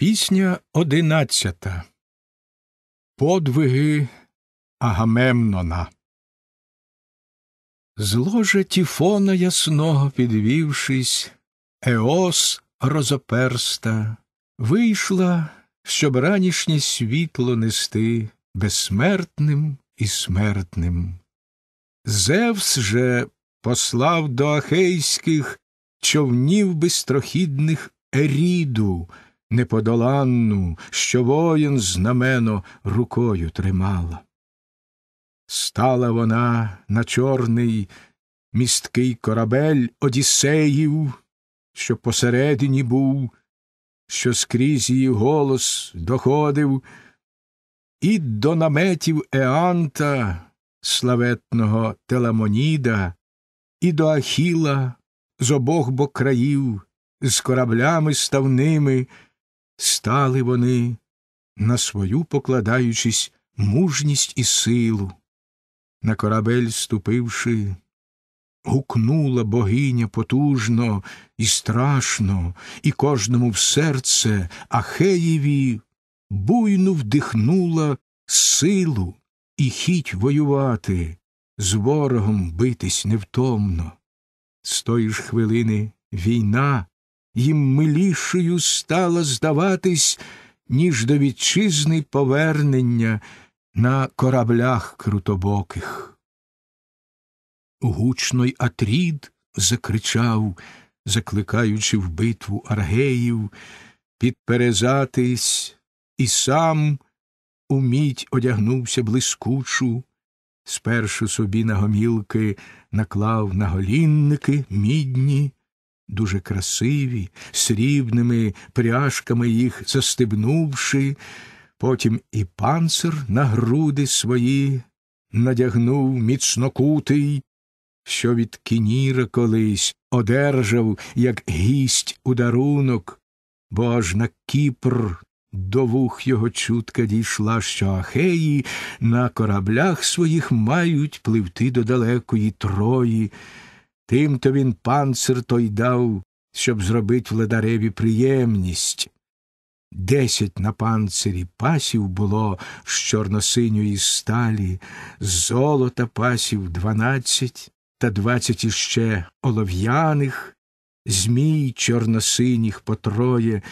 Пісня одинадцята Подвиги Агамемнона. З Тіфона ясного підвівшись, Еос розоперста, вийшла, щоб ранішнє світло нести безсмертним і смертним. Зевс же послав до ахейських човнів бистрохідних Еріду неподоланну, що воїн знамено рукою тримала. Стала вона на чорний місткий корабель Одіссеїв, що посередині був, що скрізь її голос доходив, і до наметів Еанта, славетного Теламоніда, і до Ахіла з обох бок країв, з кораблями ставними. Стали вони, на свою покладаючись мужність і силу. На корабель ступивши, гукнула богиня потужно і страшно, і кожному в серце Ахеєві буйну вдихнула силу і хіть воювати, з ворогом битись невтомно. З тої ж хвилини війна їм милішою стала здаватись, ніж до вітчизни повернення на кораблях крутобоких. Гучно Атрід закричав, закликаючи в битву аргеїв, підперезатись, і сам уміть одягнувся блискучу, спершу собі на гомілки наклав на голінники мідні, дуже красиві, срібними пряжками їх застебнувши, потім і панцир на груди свої надягнув міцнокутий, що від кініра колись одержав, як гість у дарунок, бо аж на Кіпр до вух його чутка дійшла, що ахеї на кораблях своїх мають пливти до далекої Трої. Тим то він панцир той дав, щоб зробить владареві приємність. Десять на панцирі пасів було з чорносиньої сталі, з золота пасів дванадцять та двадцять іще олов'яних, змій чорносиніх по троє,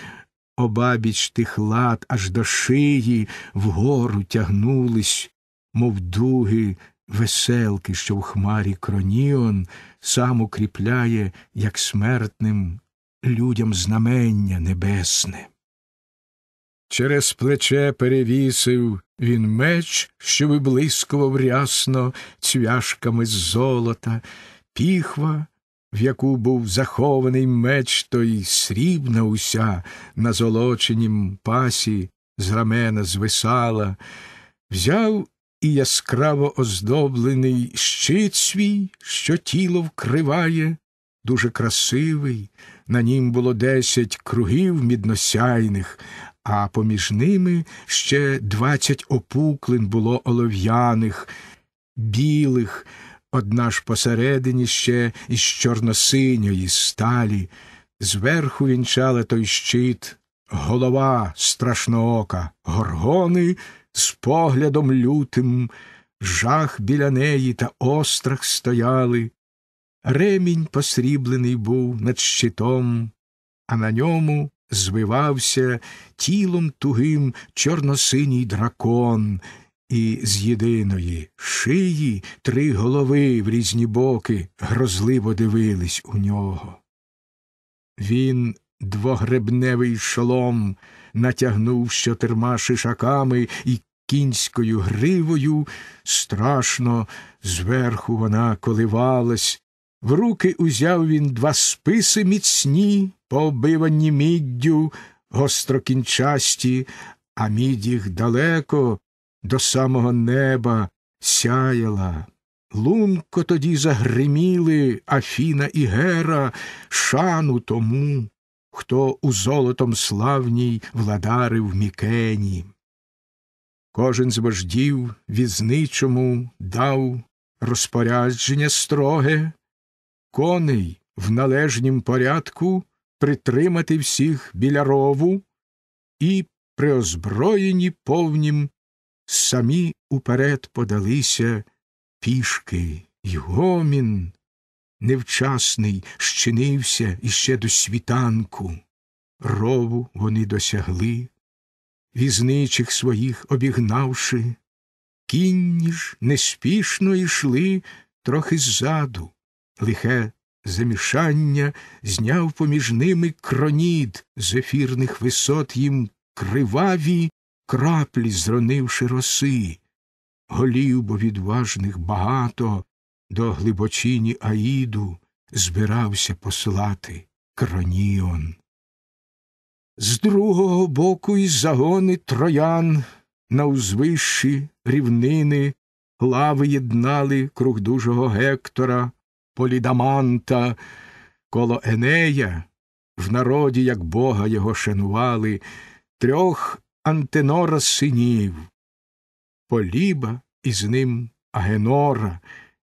обабіч тих лад аж до шиї вгору тягнулись, мов дуги веселки, що в хмарі кроніон сам укріпляє, як смертним людям знамення небесне. Через плече перевісив він меч, що виблискував рясно цвяшками з золота, піхва, в яку був захований меч, той срібна уся на золоченім пасі з рамена звисала, взяв і яскраво оздоблений щит свій, що тіло вкриває, дуже красивий, на нім було десять кругів мідносяйних, а поміж ними ще двадцять опуклин було олов'яних, білих, одна ж посередині ще із чорносиньої сталі. Зверху вінчала той щит, голова страшноока, горгони з поглядом лютим, жах біля неї та острах стояли. Ремінь посріблений був над щитом, а на ньому звивався тілом тугим чорносиній дракон, і з єдиної шиї три голови в різні боки грозливо дивились у нього. Він двогребневий шолом натягнув щотирма шишаками і кінською гривою, страшно зверху вона коливалась. В руки узяв він два списи міцні, побивані міддю, гострокінчасті, а мідь їх далеко до самого неба сяяла. Лунко тоді загриміли Афіна і Гера, шану тому, хто у золотом славній владарив мікені. Кожен з вождів візничому дав розпорядження строге, коней в належнім порядку притримати всіх біля рову і, при озброєнні повнім, самі уперед подалися пішки, і гомін невчасний щинився іще до світанку. Рову вони досягли візничих своїх обігнавши, кінні ж неспішно йшли трохи ззаду, лихе замішання зняв поміж ними кронід з ефірних висот їм криваві краплі, зронивши роси, голів бо відважних багато до глибочині Аїду збирався послати кроніон з другого боку і загони троян на узвищі рівнини лави єднали круг дужого Гектора, Полідаманта, коло Енея, в народі, як бога його шанували, трьох Антенора синів, Поліба і з ним Агенора,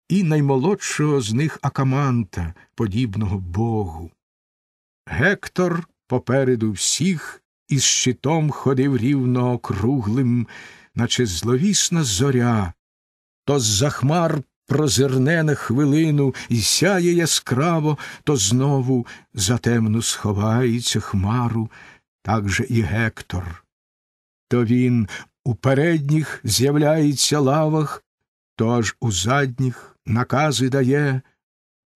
і наймолодшого з них Акаманта, подібного Богу. Гектор попереду всіх і з щитом ходив рівно округлим, наче зловісна зоря, то з за хмар прозирне на хвилину і сяє яскраво, то знову за темну сховається хмару, так же і Гектор. То він у передніх з'являється лавах, то аж у задніх накази дає.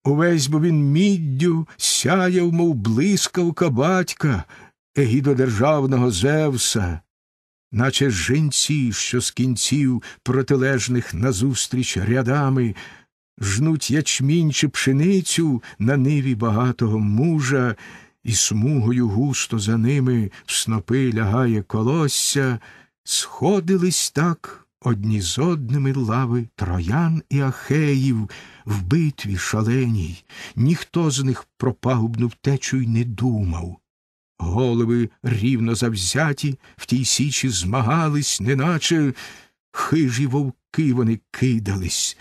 Увесь бо він міддю сяяв, мов блискавка батька, егідо державного Зевса, наче жінці, що з кінців протилежних назустріч рядами, жнуть ячмінь чи пшеницю на ниві багатого мужа, і смугою густо за ними в снопи лягає колосся, сходились так одні з одними лави троян і ахеїв в битві шаленій, ніхто з них про пагубну втечу й не думав. Голови рівно завзяті, в тій січі змагались, неначе хижі вовки вони кидались.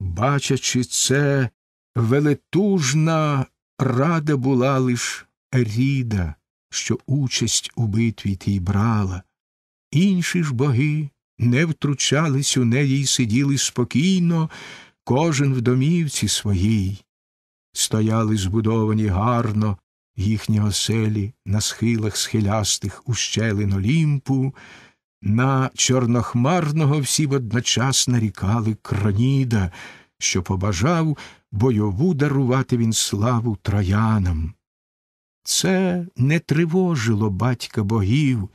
Бачачи це, велетужна рада була лиш ріда, що участь у битві тій брала. Інші ж боги не втручались у неї й сиділи спокійно, кожен в домівці своїй. Стояли збудовані гарно їхні оселі на схилах схилястих ущелин Олімпу, на чорнохмарного всі одночасно нарікали Кроніда, що побажав бойову дарувати він славу троянам. Це не тривожило батька богів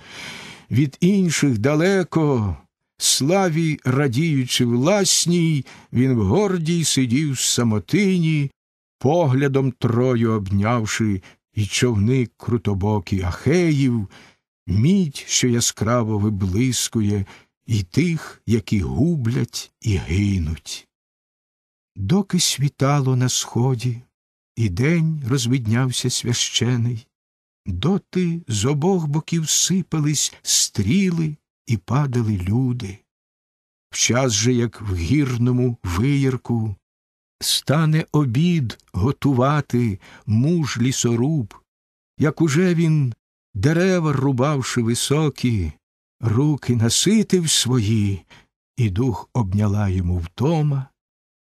від інших далеко славі, радіючи власній, він в гордій сидів самотині, поглядом трою обнявши і човни крутобокі ахеїв, мідь, що яскраво виблискує, і тих, які гублять і гинуть. Доки світало на сході, і день розвіднявся священий, доти з обох боків сипались стріли, і падали люди. В час же, як в гірному виярку, стане обід готувати муж лісоруб, як уже він, дерева рубавши високі, руки наситив свої, і дух обняла йому втома,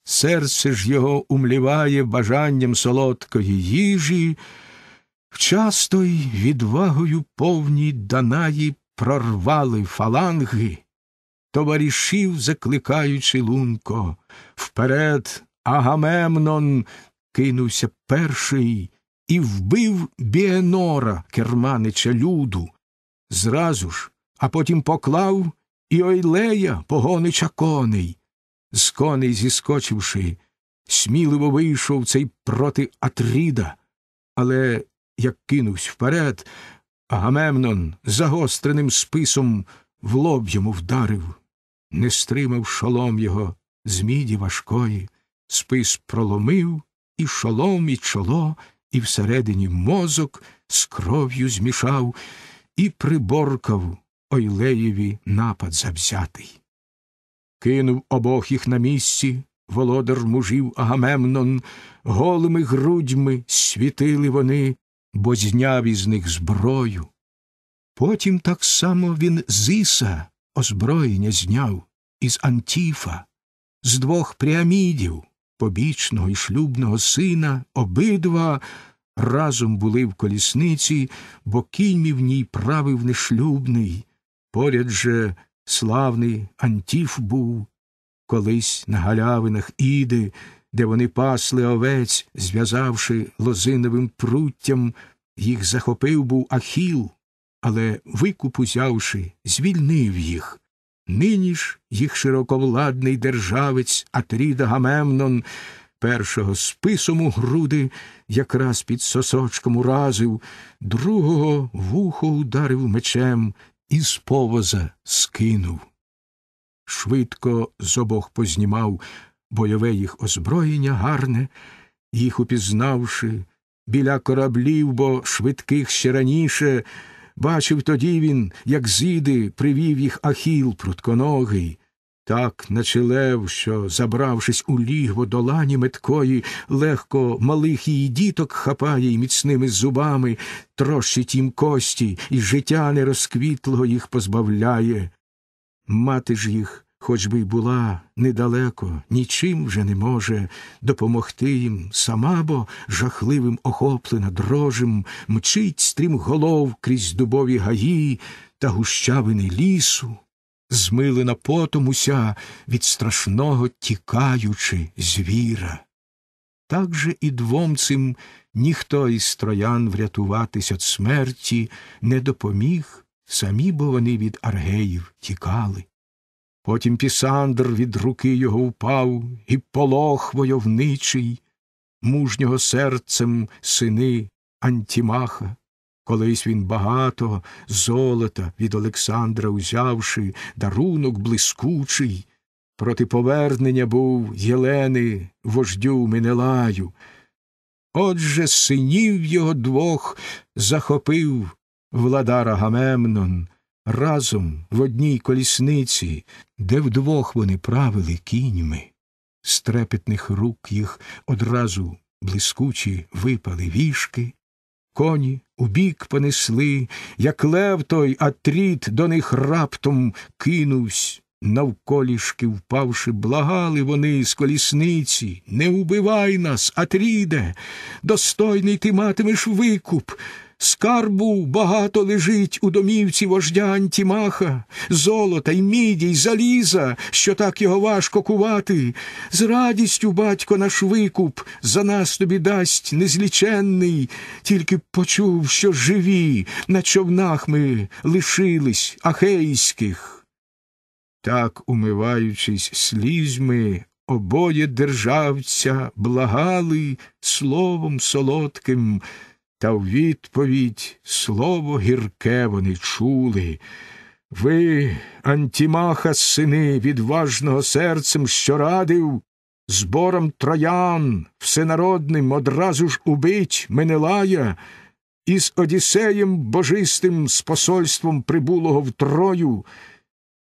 серце ж його умліває бажанням солодкої їжі. Вчас й відвагою повній Данаї прорвали фаланги, товаришів, закликаючи лунко, вперед Агамемнон кинувся перший і вбив Біенора, керманича люду, зразу ж, а потім поклав і Ойлея, погонича коней. З коней зіскочивши, сміливо вийшов цей проти Атріда, але як кинувсь вперед, Агамемнон загостреним списом в лоб йому вдарив, не стримав шолом його з міді важкої, спис проломив і шолом, і чоло, і всередині мозок з кров'ю змішав і приборкав Ойлеєві напад завзятий. Кинув обох їх на місці, володар мужів Агамемнон, голими грудьми світили вони бо зняв із них зброю. Потім так само він Зиса озброєння зняв із Антіфа, з двох пріамідів, побічного і шлюбного сина, обидва разом були в колісниці, бо кіньмі в ній правив нешлюбний. Поряд же славний Антіф був, колись на галявинах іди, де вони пасли овець, зв'язавши лозиновим пруттям, їх захопив був Ахіл, але, викуп узявши, звільнив їх. Нині ж їх широковладний державець Атріда Гамемнон, першого списом у груди якраз під сосочком уразив, другого вухо ударив мечем і з повоза скинув. Швидко з обох познімав бойове їх озброєння гарне, їх упізнавши, біля кораблів, бо швидких ще раніше, бачив тоді він, як зіди привів їх ахіл прутконогий, так начелев, що, забравшись у лігво лані меткої, легко малих її діток хапає й міцними зубами, трощить їм кості, і життя нерозквітлого їх позбавляє. Мати ж їх хоч би й була недалеко, нічим вже не може допомогти їм, сама бо жахливим охоплена дрожем, мчить стрім голов крізь дубові гаї та гущавини лісу, змилена потом уся від страшного тікаючи звіра. Так же і двом цим ніхто із троян врятуватись від смерті не допоміг, самі бо вони від аргеїв тікали. Потім Пісандр від руки його впав, і полох войовничий, мужнього серцем сини Антімаха. Колись він багато золота від Олександра узявши, дарунок блискучий, проти повернення був Єлени, вождю Менелаю. Отже, синів його двох захопив Владара Агамемнон, разом в одній колісниці, де вдвох вони правили кіньми. З трепетних рук їх одразу блискучі випали вішки, коні убік понесли, як лев той, атріт до них раптом кинувсь, навколішки впавши, благали вони з колісниці. Не убивай нас, Атріде, достойний ти матимеш викуп. Скарбу багато лежить у домівці вождя Антімаха, золота й міді, й заліза, що так його важко кувати. З радістю батько наш викуп за нас тобі дасть незліченний, тільки почув, що живі на човнах ми лишились ахейських. Так, умиваючись слізьми, обоє державця благали словом солодким. Та в відповідь слово гірке вони чули. Ви, Антімаха, сини, відважного серцем, що радив, збором троян, всенародним одразу ж убить Менелая, і з Одіссеєм божистим з посольством прибулого в Трою,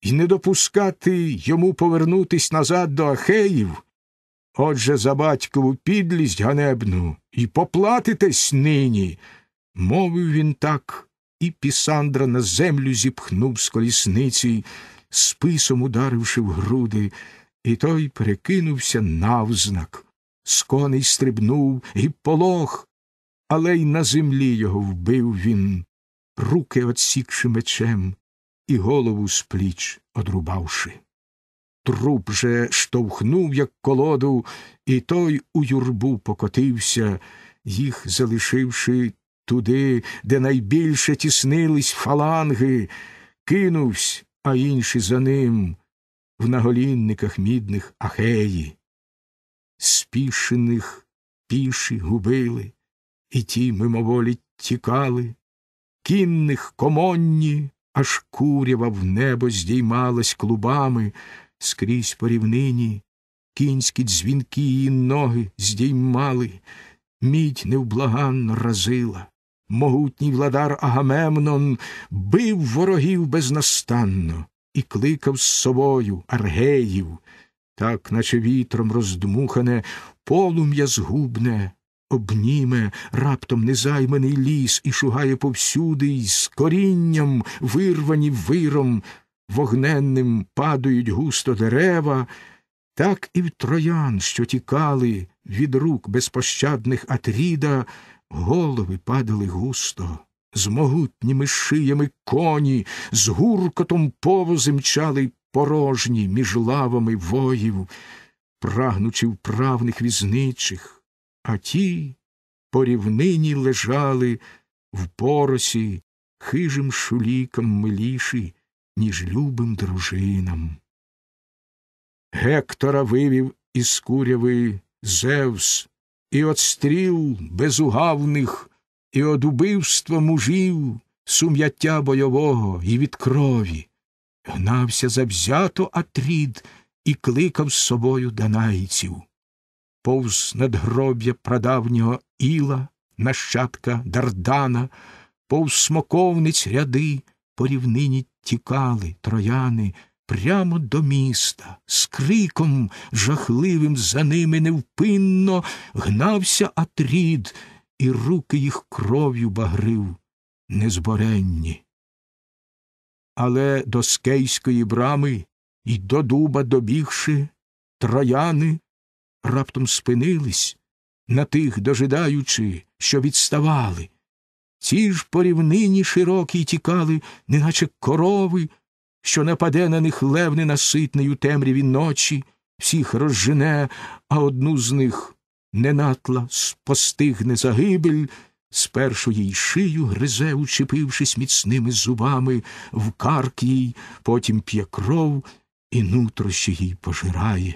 і не допускати йому повернутись назад до Ахеїв, Отже, за батькову підлість ганебну і поплатитесь нині. Мовив він так, і Пісандра на землю зіпхнув з колісниці, списом ударивши в груди, і той перекинувся навзнак. З коней стрибнув і полох, але й на землі його вбив він, руки отсікши мечем і голову з пліч одрубавши. Труп же штовхнув, як колоду, і той у юрбу покотився, їх залишивши туди, де найбільше тіснились фаланги, кинувсь, а інші за ним, в наголінниках мідних ахеї. Спішених піші губили, і ті мимоволі тікали, кінних комонні, аж курява в небо здіймалась клубами скрізь по рівнині, кінські дзвінки її ноги здіймали, мідь невблаганно разила. Могутній владар Агамемнон бив ворогів безнастанно і кликав з собою аргеїв, так, наче вітром роздмухане, полум'я згубне, обніме раптом незайманий ліс і шугає повсюди, і з корінням, вирвані виром, вогненним падають густо дерева, так і в троян, що тікали від рук безпощадних Атріда, голови падали густо, з могутніми шиями коні, з гуркотом повози мчали порожні між лавами воїв, прагнучи вправних візничих, а ті по рівнині лежали в поросі хижим шулікам миліші, ніж любим дружинам. Гектора вивів із куряви Зевс, і от стріл безугавних, і од убивства мужів, сум'яття бойового і від крові. Гнався завзято Атрід і кликав з собою данайців. Повз надгроб'я прадавнього Іла, нащадка Дардана, повз смоковниць ряди по рівнині тікали трояни прямо до міста, з криком жахливим за ними невпинно гнався Атрід, і руки їх кров'ю багрив незборенні. Але до скейської брами і до дуба добігши, трояни раптом спинились, на тих дожидаючи, що відставали. Ці ж по рівнині широкій тікали, неначе корови, що нападе на них лев ненаситний у темряві ночі, всіх розжене, а одну з них ненатла спостигне загибель, спершу їй шию гризе, учепившись міцними зубами, в карк їй, потім п'є кров і нутрощі їй пожирає.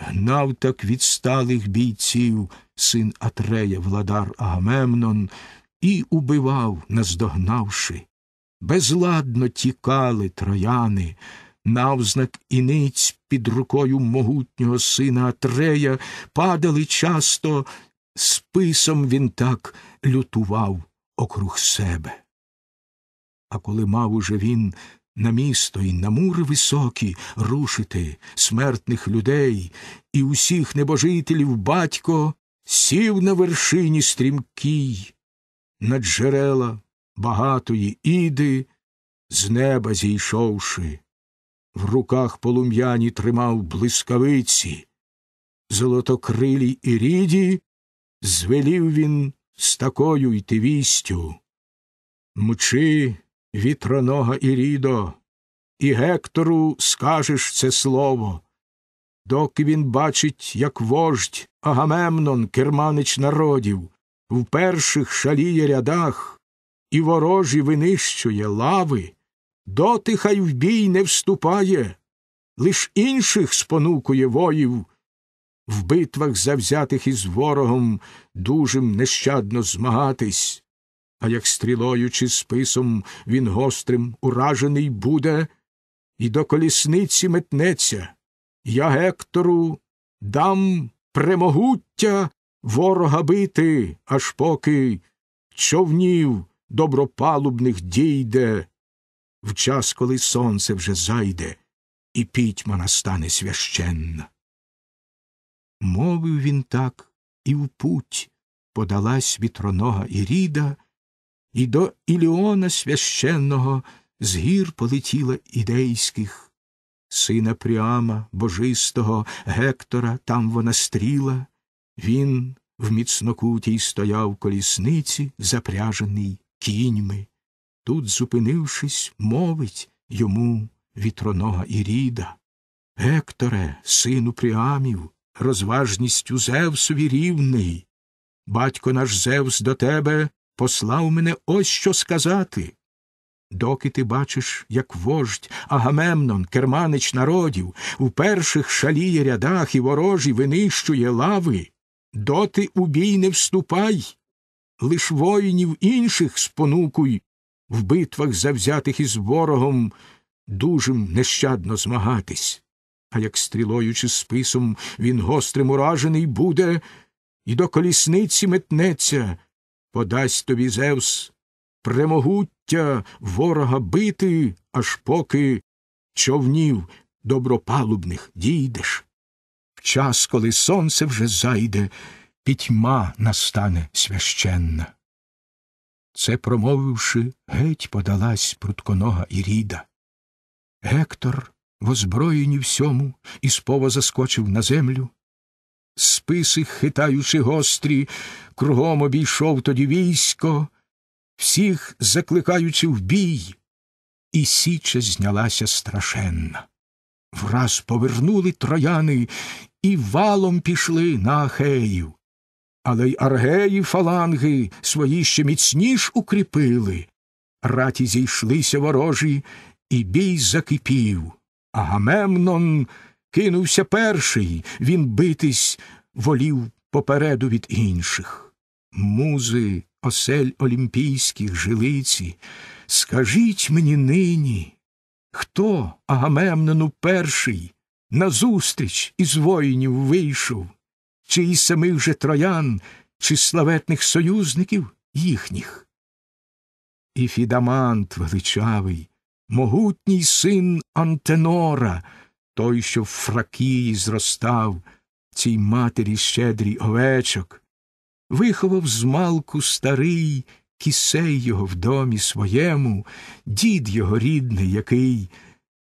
Гнав так відсталих бійців син Атрея Владар Агамемнон, і убивав, наздогнавши. Безладно тікали трояни, навзнак іниць під рукою могутнього сина Атрея падали часто, списом він так лютував округ себе. А коли мав уже він на місто і на мури високі рушити смертних людей і усіх небожителів батько сів на вершині стрімкій, на джерела багатої іди, з неба зійшовши, в руках полум'яні тримав блискавиці, золотокрилій ріді, звелів він з такою й вістю Мчи, вітронога Ірідо, і Гектору скажеш це слово, доки він бачить, як вождь Агамемнон, керманич народів, в перших шаліє рядах, і ворожі винищує лави, доти хай в бій не вступає, лиш інших спонукує воїв, в битвах завзятих із ворогом дужим нещадно змагатись, а як стрілою чи списом він гострим уражений буде, і до колісниці метнеться. Я Гектору дам премогуття ворога бити, аж поки човнів добропалубних дійде, в час, коли сонце вже зайде, і пітьма настане священна. Мовив він так і в путь подалась вітронога Іріда, і до Іліона священного з гір полетіла ідейських. Сина Пріама, божистого Гектора, там вона стріла, він в міцнокутій стояв колісниці, запряжений кіньми. Тут, зупинившись, мовить йому вітронога Іріда. Гекторе, сину Пріамів, розважністю Зевсові рівний. Батько наш Зевс до тебе послав мене ось що сказати. Доки ти бачиш, як вождь, Агамемнон, керманич народів, у перших шаліє рядах і ворожі винищує лави, Доти у бій не вступай, лиш воїнів інших спонукуй в битвах завзятих із ворогом дужим нещадно змагатись. А як стрілою чи списом він гострим уражений буде і до колісниці метнеться, подасть тобі Зевс премогуття ворога бити, аж поки човнів добропалубних дійдеш час, коли сонце вже зайде, пітьма настане священна. Це, промовивши, геть подалась прутконога Іріда. Гектор, в озброєнні всьому, і спова заскочив на землю. Списи, хитаючи гострі, кругом обійшов тоді військо, всіх закликаючи в бій, і січа знялася страшенна. Враз повернули трояни і валом пішли на Ахеїв. Але й аргеї фаланги свої ще міцніш укріпили. Раті зійшлися ворожі, і бій закипів. Агамемнон кинувся перший, він битись волів попереду від інших. Музи, осель олімпійських жилиці, скажіть мені нині, хто Агамемнону перший назустріч із воїнів вийшов, чи із самих же троян, чи славетних союзників їхніх. І Фідамант величавий, могутній син Антенора, той, що в Фракії зростав, цій матері щедрій овечок, виховав з малку старий кісей його в домі своєму, дід його рідний, який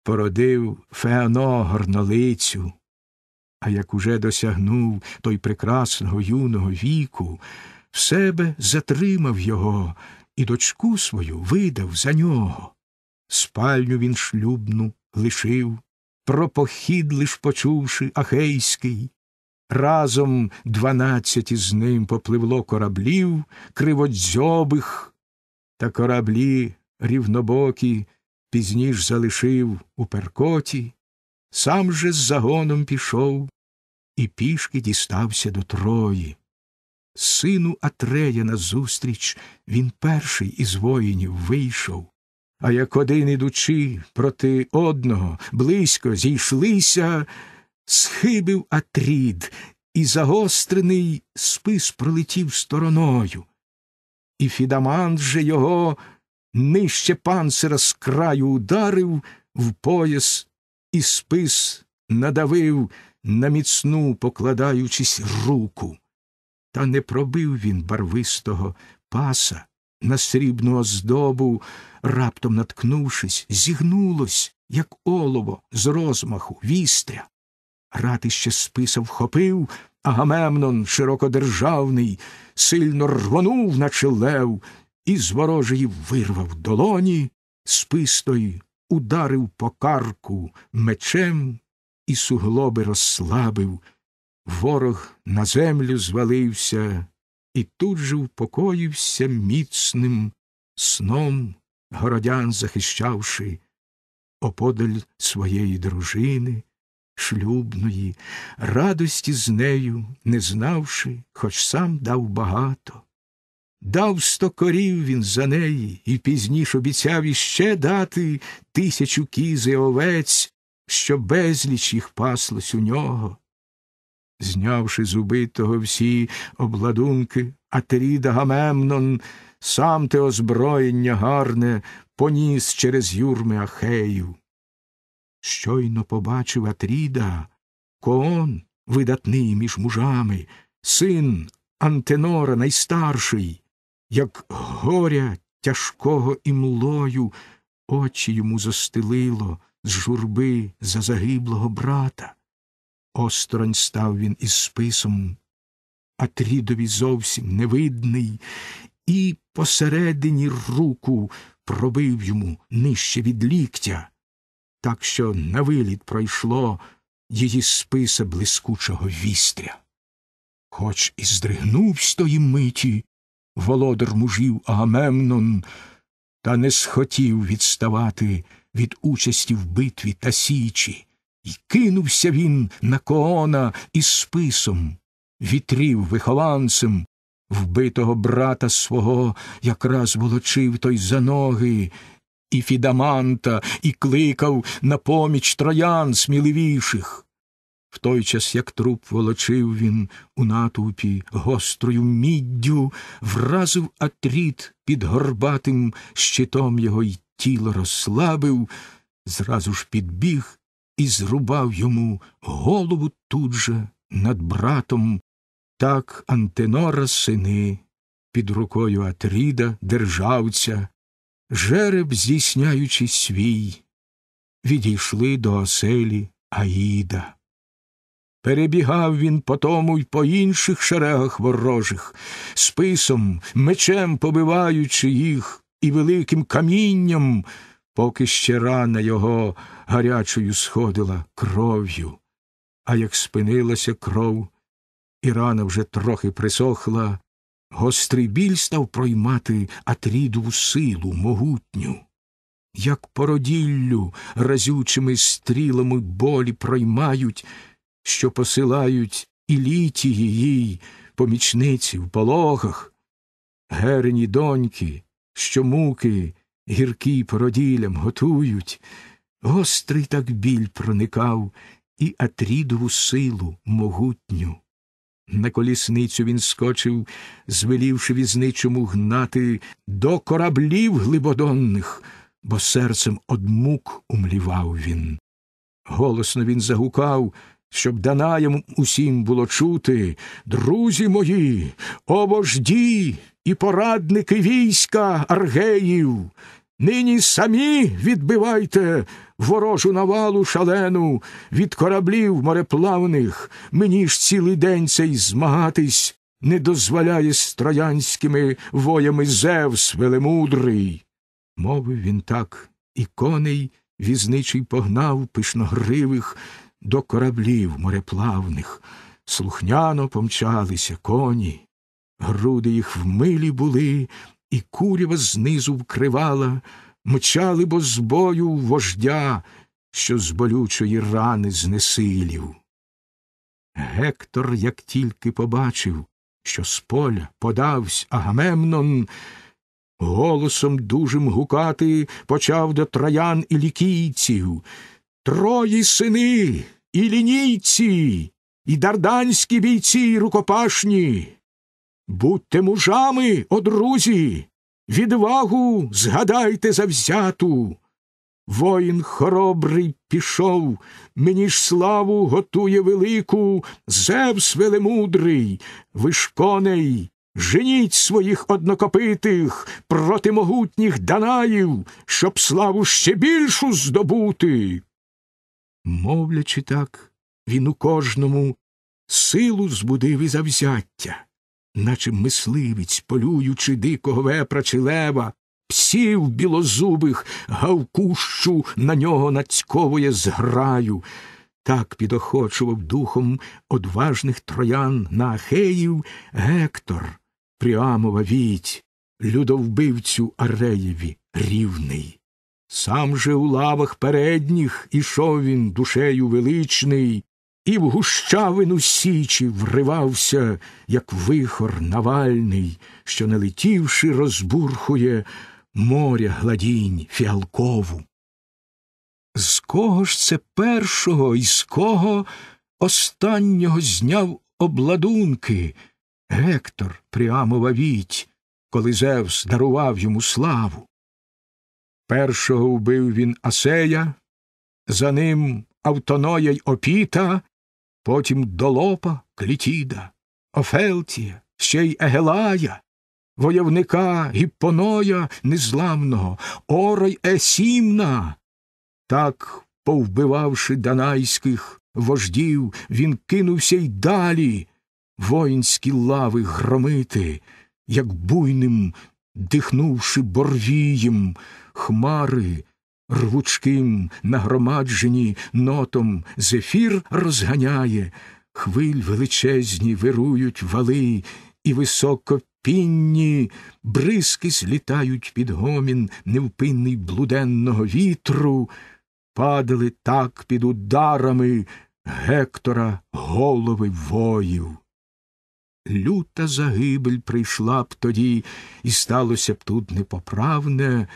породив Феано горнолицю, а як уже досягнув той прекрасного юного віку, в себе затримав його і дочку свою видав за нього. Спальню він шлюбну лишив, про похід лиш почувши ахейський. Разом дванадцять із ним попливло кораблів криводзьобих, та кораблі рівнобокі пізніш залишив у перкоті, сам же з загоном пішов і пішки дістався до Трої. Сину Атрея назустріч він перший із воїнів вийшов, а як один ідучи проти одного, близько зійшлися, схибив Атрід, і загострений спис пролетів стороною. І Фідаман же його нижче панцира з краю ударив в пояс і спис надавив на міцну, покладаючись руку. Та не пробив він барвистого паса на срібну оздобу, раптом наткнувшись, зігнулось, як олово з розмаху, вістря. Ратище списа вхопив, Агамемнон широкодержавний, сильно рвонув, наче лев, і з ворожої вирвав долоні, спис той ударив по карку мечем і суглоби розслабив, ворог на землю звалився і тут же впокоївся міцним сном городян захищавши оподаль своєї дружини. Шлюбної, радості з нею не знавши, хоч сам дав багато, Дав сто корів він за неї і пізніш обіцяв іще дати тисячу кіз і овець, що безліч їх паслось у нього. Знявши з убитого всі обладунки, Атеріда Гамемнон, сам те озброєння гарне поніс через юрми Ахею. Щойно побачив Атріда, коон, видатний між мужами, син Антенора найстарший, як горя тяжкого і млою очі йому застелило з журби за загиблого брата. Осторонь став він із списом, а трідові зовсім невидний, і посередині руку пробив йому нижче від ліктя, так що на виліт пройшло її списа блискучого вістря. Хоч і здригнув тої миті, володар мужів Агамемнон, та не схотів відставати від участі в битві та січі, І кинувся він на коона із списом, вітрів вихованцем, вбитого брата свого якраз волочив той за ноги, і Фідаманта, і кликав на поміч троян сміливіших. В той час, як труп волочив він у натовпі гострою міддю, вразив атріт під горбатим щитом його й тіло розслабив, зразу ж підбіг і зрубав йому голову тут же над братом. Так Антенора сини під рукою Атріда державця, жереб, здійсняючи свій, відійшли до оселі Аїда. Перебігав він по тому й по інших шерегах ворожих, списом, мечем побиваючи їх і великим камінням, поки ще рана його гарячою сходила кров'ю. А як спинилася кров, і рана вже трохи присохла, гострий біль став проймати Атрідову силу могутню. Як породіллю разючими стрілами болі проймають що посилають і літії їй помічниці в пологах, герені доньки, що муки гіркі породілям готують, гострий так біль проникав і Атрідову силу могутню. На колісницю він скочив, звелівши візничому гнати до кораблів глибодонних, бо серцем од мук умлівав він. Голосно він загукав щоб Данаєм усім було чути, друзі мої, обожді і порадники війська аргеїв, нині самі відбивайте ворожу навалу шалену від кораблів мореплавних, мені ж цілий день цей змагатись не дозволяє з троянськими воями Зевс велемудрий. Мовив він так, і коней візничий погнав пишногривих до кораблів мореплавних, слухняно помчалися коні, груди їх вмилі були, і курява знизу вкривала, мчали бо з бою вождя, що з болючої рани знесилів. Гектор, як тільки побачив, що з поля подавсь Агамемнон, голосом дужим гукати почав до троян і лікійців. Трої сини, і лінійці, і дарданські бійці рукопашні. Будьте мужами, о друзі, відвагу згадайте завзяту. Воїн хоробрий пішов, мені ж славу готує велику, Зевс велемудрий, вишконей, женіть своїх однокопитих проти могутніх данаїв, щоб славу ще більшу здобути. Мовлячи так, він у кожному силу збудив і завзяття, наче мисливець, полюючи дикого вепра чи лева, псів білозубих, гавкущу на нього нацьковує зграю. Так підохочував духом одважних троян на Ахеїв Гектор, Пріамова віть, людовбивцю Ареєві рівний. Сам же у лавах передніх ішов він душею величний, і в гущавину січі вривався, як вихор навальний, що, не летівши, розбурхує моря гладінь фіалкову. З кого ж це першого і з кого останнього зняв обладунки Гектор Пріамова віть, коли Зевс дарував йому славу? Першого вбив він Асея, за ним Автоноя й Опіта, потім долопа Клітіда, Офелтія, ще й Егелая, войовника Гіппоноя незламного, Орой Есімна. Так, повбивавши данайських вождів, він кинувся й далі воїнські лави громити, як буйним дихнувши борвієм хмари, рвучким, нагромаджені нотом зефір розганяє, хвиль величезні вирують вали, і високо пінні бризки злітають під гомін, невпинний блуденного вітру, падали так під ударами Гектора голови воїв. Люта загибель прийшла б тоді, і сталося б тут непоправне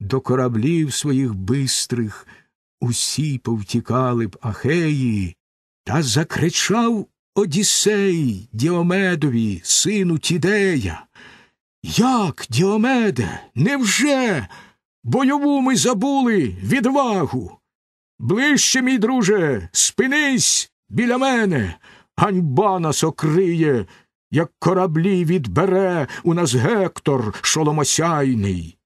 до кораблів своїх бистрих, усі повтікали б Ахеї, та закричав Одіссей Діомедові, сину Тідея. Як, Діомеде, невже? Бойову ми забули відвагу. Ближче, мій друже, спинись біля мене, ганьба нас окриє, як кораблі відбере у нас Гектор шоломосяйний.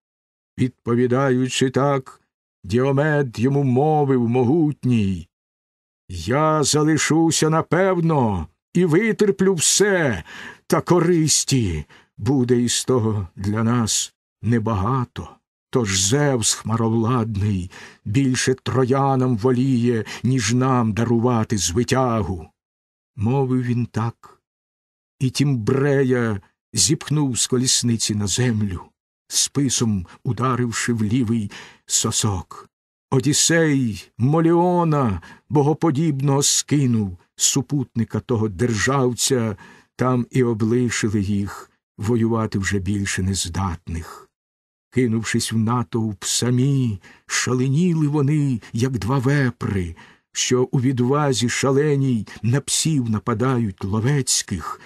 Відповідаючи так, Діомед йому мовив могутній. Я залишуся напевно і витерплю все, та користі буде із того для нас небагато. Тож Зевс хмаровладний більше троянам воліє, ніж нам дарувати звитягу. Мовив він так, і тімбрея зіпхнув з колісниці на землю списом ударивши в лівий сосок. Одіссей Моліона богоподібного скинув супутника того державця, там і облишили їх воювати вже більше нездатних. Кинувшись в натовп самі, шаленіли вони, як два вепри, що у відвазі шаленій на псів нападають ловецьких.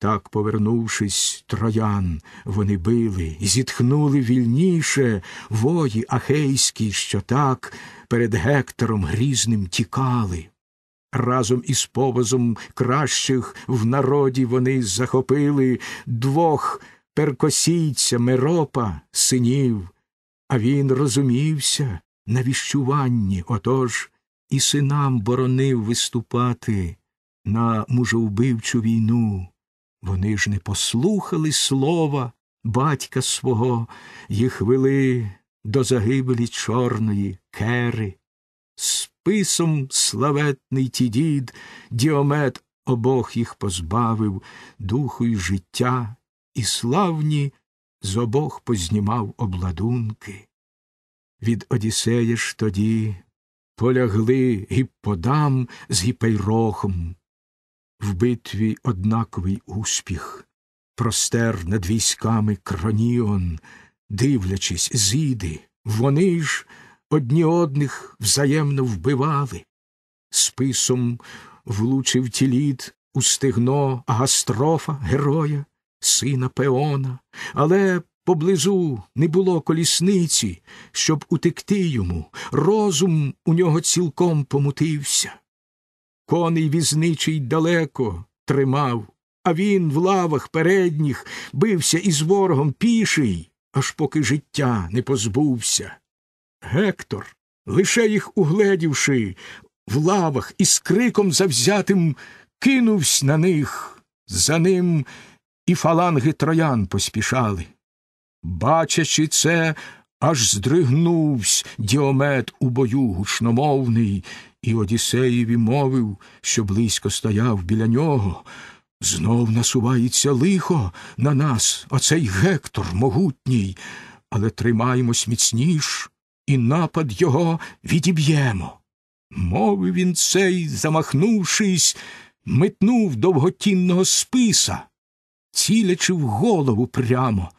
Так, повернувшись, троян, вони били, і зітхнули вільніше вої ахейські, що так перед Гектором грізним тікали. Разом із повозом кращих в народі вони захопили двох перкосійця Меропа, синів, а він розумівся на віщуванні, отож і синам боронив виступати на мужовбивчу війну. Вони ж не послухали слова батька свого, їх вели до загибелі чорної кери. Списом славетний ті дід, діомет обох їх позбавив духу й життя, і славні з обох познімав обладунки. Від Одіссея ж тоді полягли гіпподам з гіпейрохом, в битві однаковий успіх, простер над військами Кроніон, дивлячись, зіди, вони ж одні одних взаємно вбивали, списом влучив тіліт у стегно агастрофа героя, сина Пеона, але поблизу не було колісниці, щоб утекти йому, розум у нього цілком помутився. Коней візничий далеко тримав, а він в лавах передніх бився із ворогом піший, аж поки життя не позбувся. Гектор, лише їх угледівши, в лавах із криком завзятим, кинувсь на них. За ним і фаланги троян поспішали. Бачачи це, аж здригнувсь діомет у бою гучномовний і Одіссеєві мовив, що близько стояв біля нього. Знов насувається лихо на нас, оцей Гектор могутній, але тримаємось міцніш, і напад його відіб'ємо. Мовив він цей, замахнувшись, метнув довготінного списа, цілячи в голову прямо,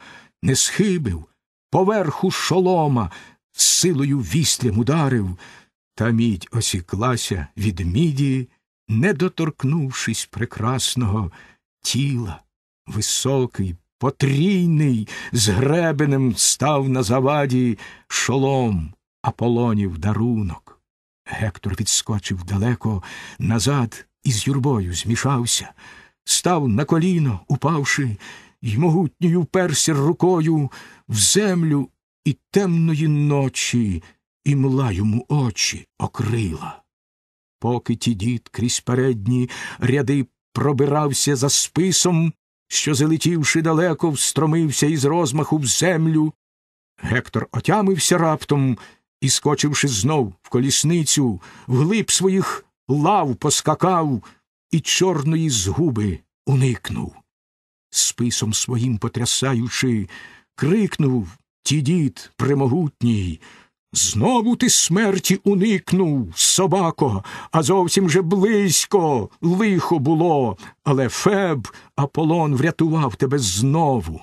не схибив, поверху шолома, з силою вістрям ударив. Та мідь осіклася від міді, не доторкнувшись прекрасного тіла. Високий, потрійний, з гребенем став на заваді шолом Аполонів дарунок. Гектор відскочив далеко, назад із юрбою змішався, став на коліно, упавши, й могутньою персір рукою в землю і темної ночі і мла йому очі окрила. Поки ті дід крізь передні ряди пробирався за списом, що, залетівши далеко, встромився із розмаху в землю, Гектор отямився раптом і, скочивши знов в колісницю, вглиб своїх лав поскакав і чорної згуби уникнув. Списом своїм потрясаючи, крикнув ті дід премогутній. Знову ти смерті уникнув, собако, а зовсім же близько лихо було, але Феб Аполлон врятував тебе знову.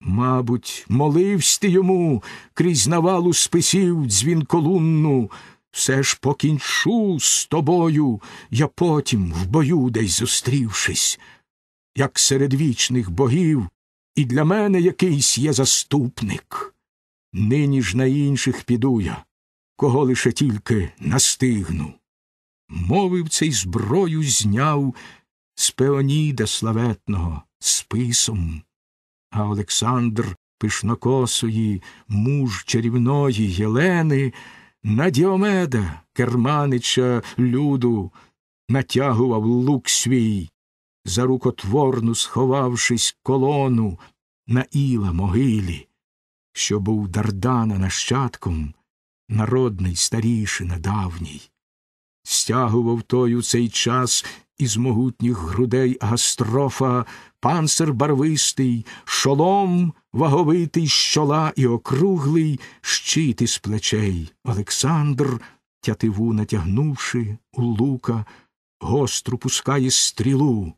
Мабуть, моливсь ти йому крізь навалу списів дзвінколунну, все ж покінчу з тобою, я потім в бою десь зустрівшись, як серед вічних богів, і для мене якийсь є заступник нині ж на інших піду я, кого лише тільки настигну. Мовив цей зброю зняв з пеоніда славетного списом. А Олександр пишнокосої, муж чарівної Єлени, на Діомеда, керманича люду, натягував лук свій, за рукотворну сховавшись колону на іла могилі що був Дардана нащадком, народний старішина давній, стягував той у цей час із могутніх грудей агастрофа панцир барвистий, шолом ваговитий з чола і округлий, щит із плечей. Олександр, тятиву натягнувши у лука, гостру пускає стрілу.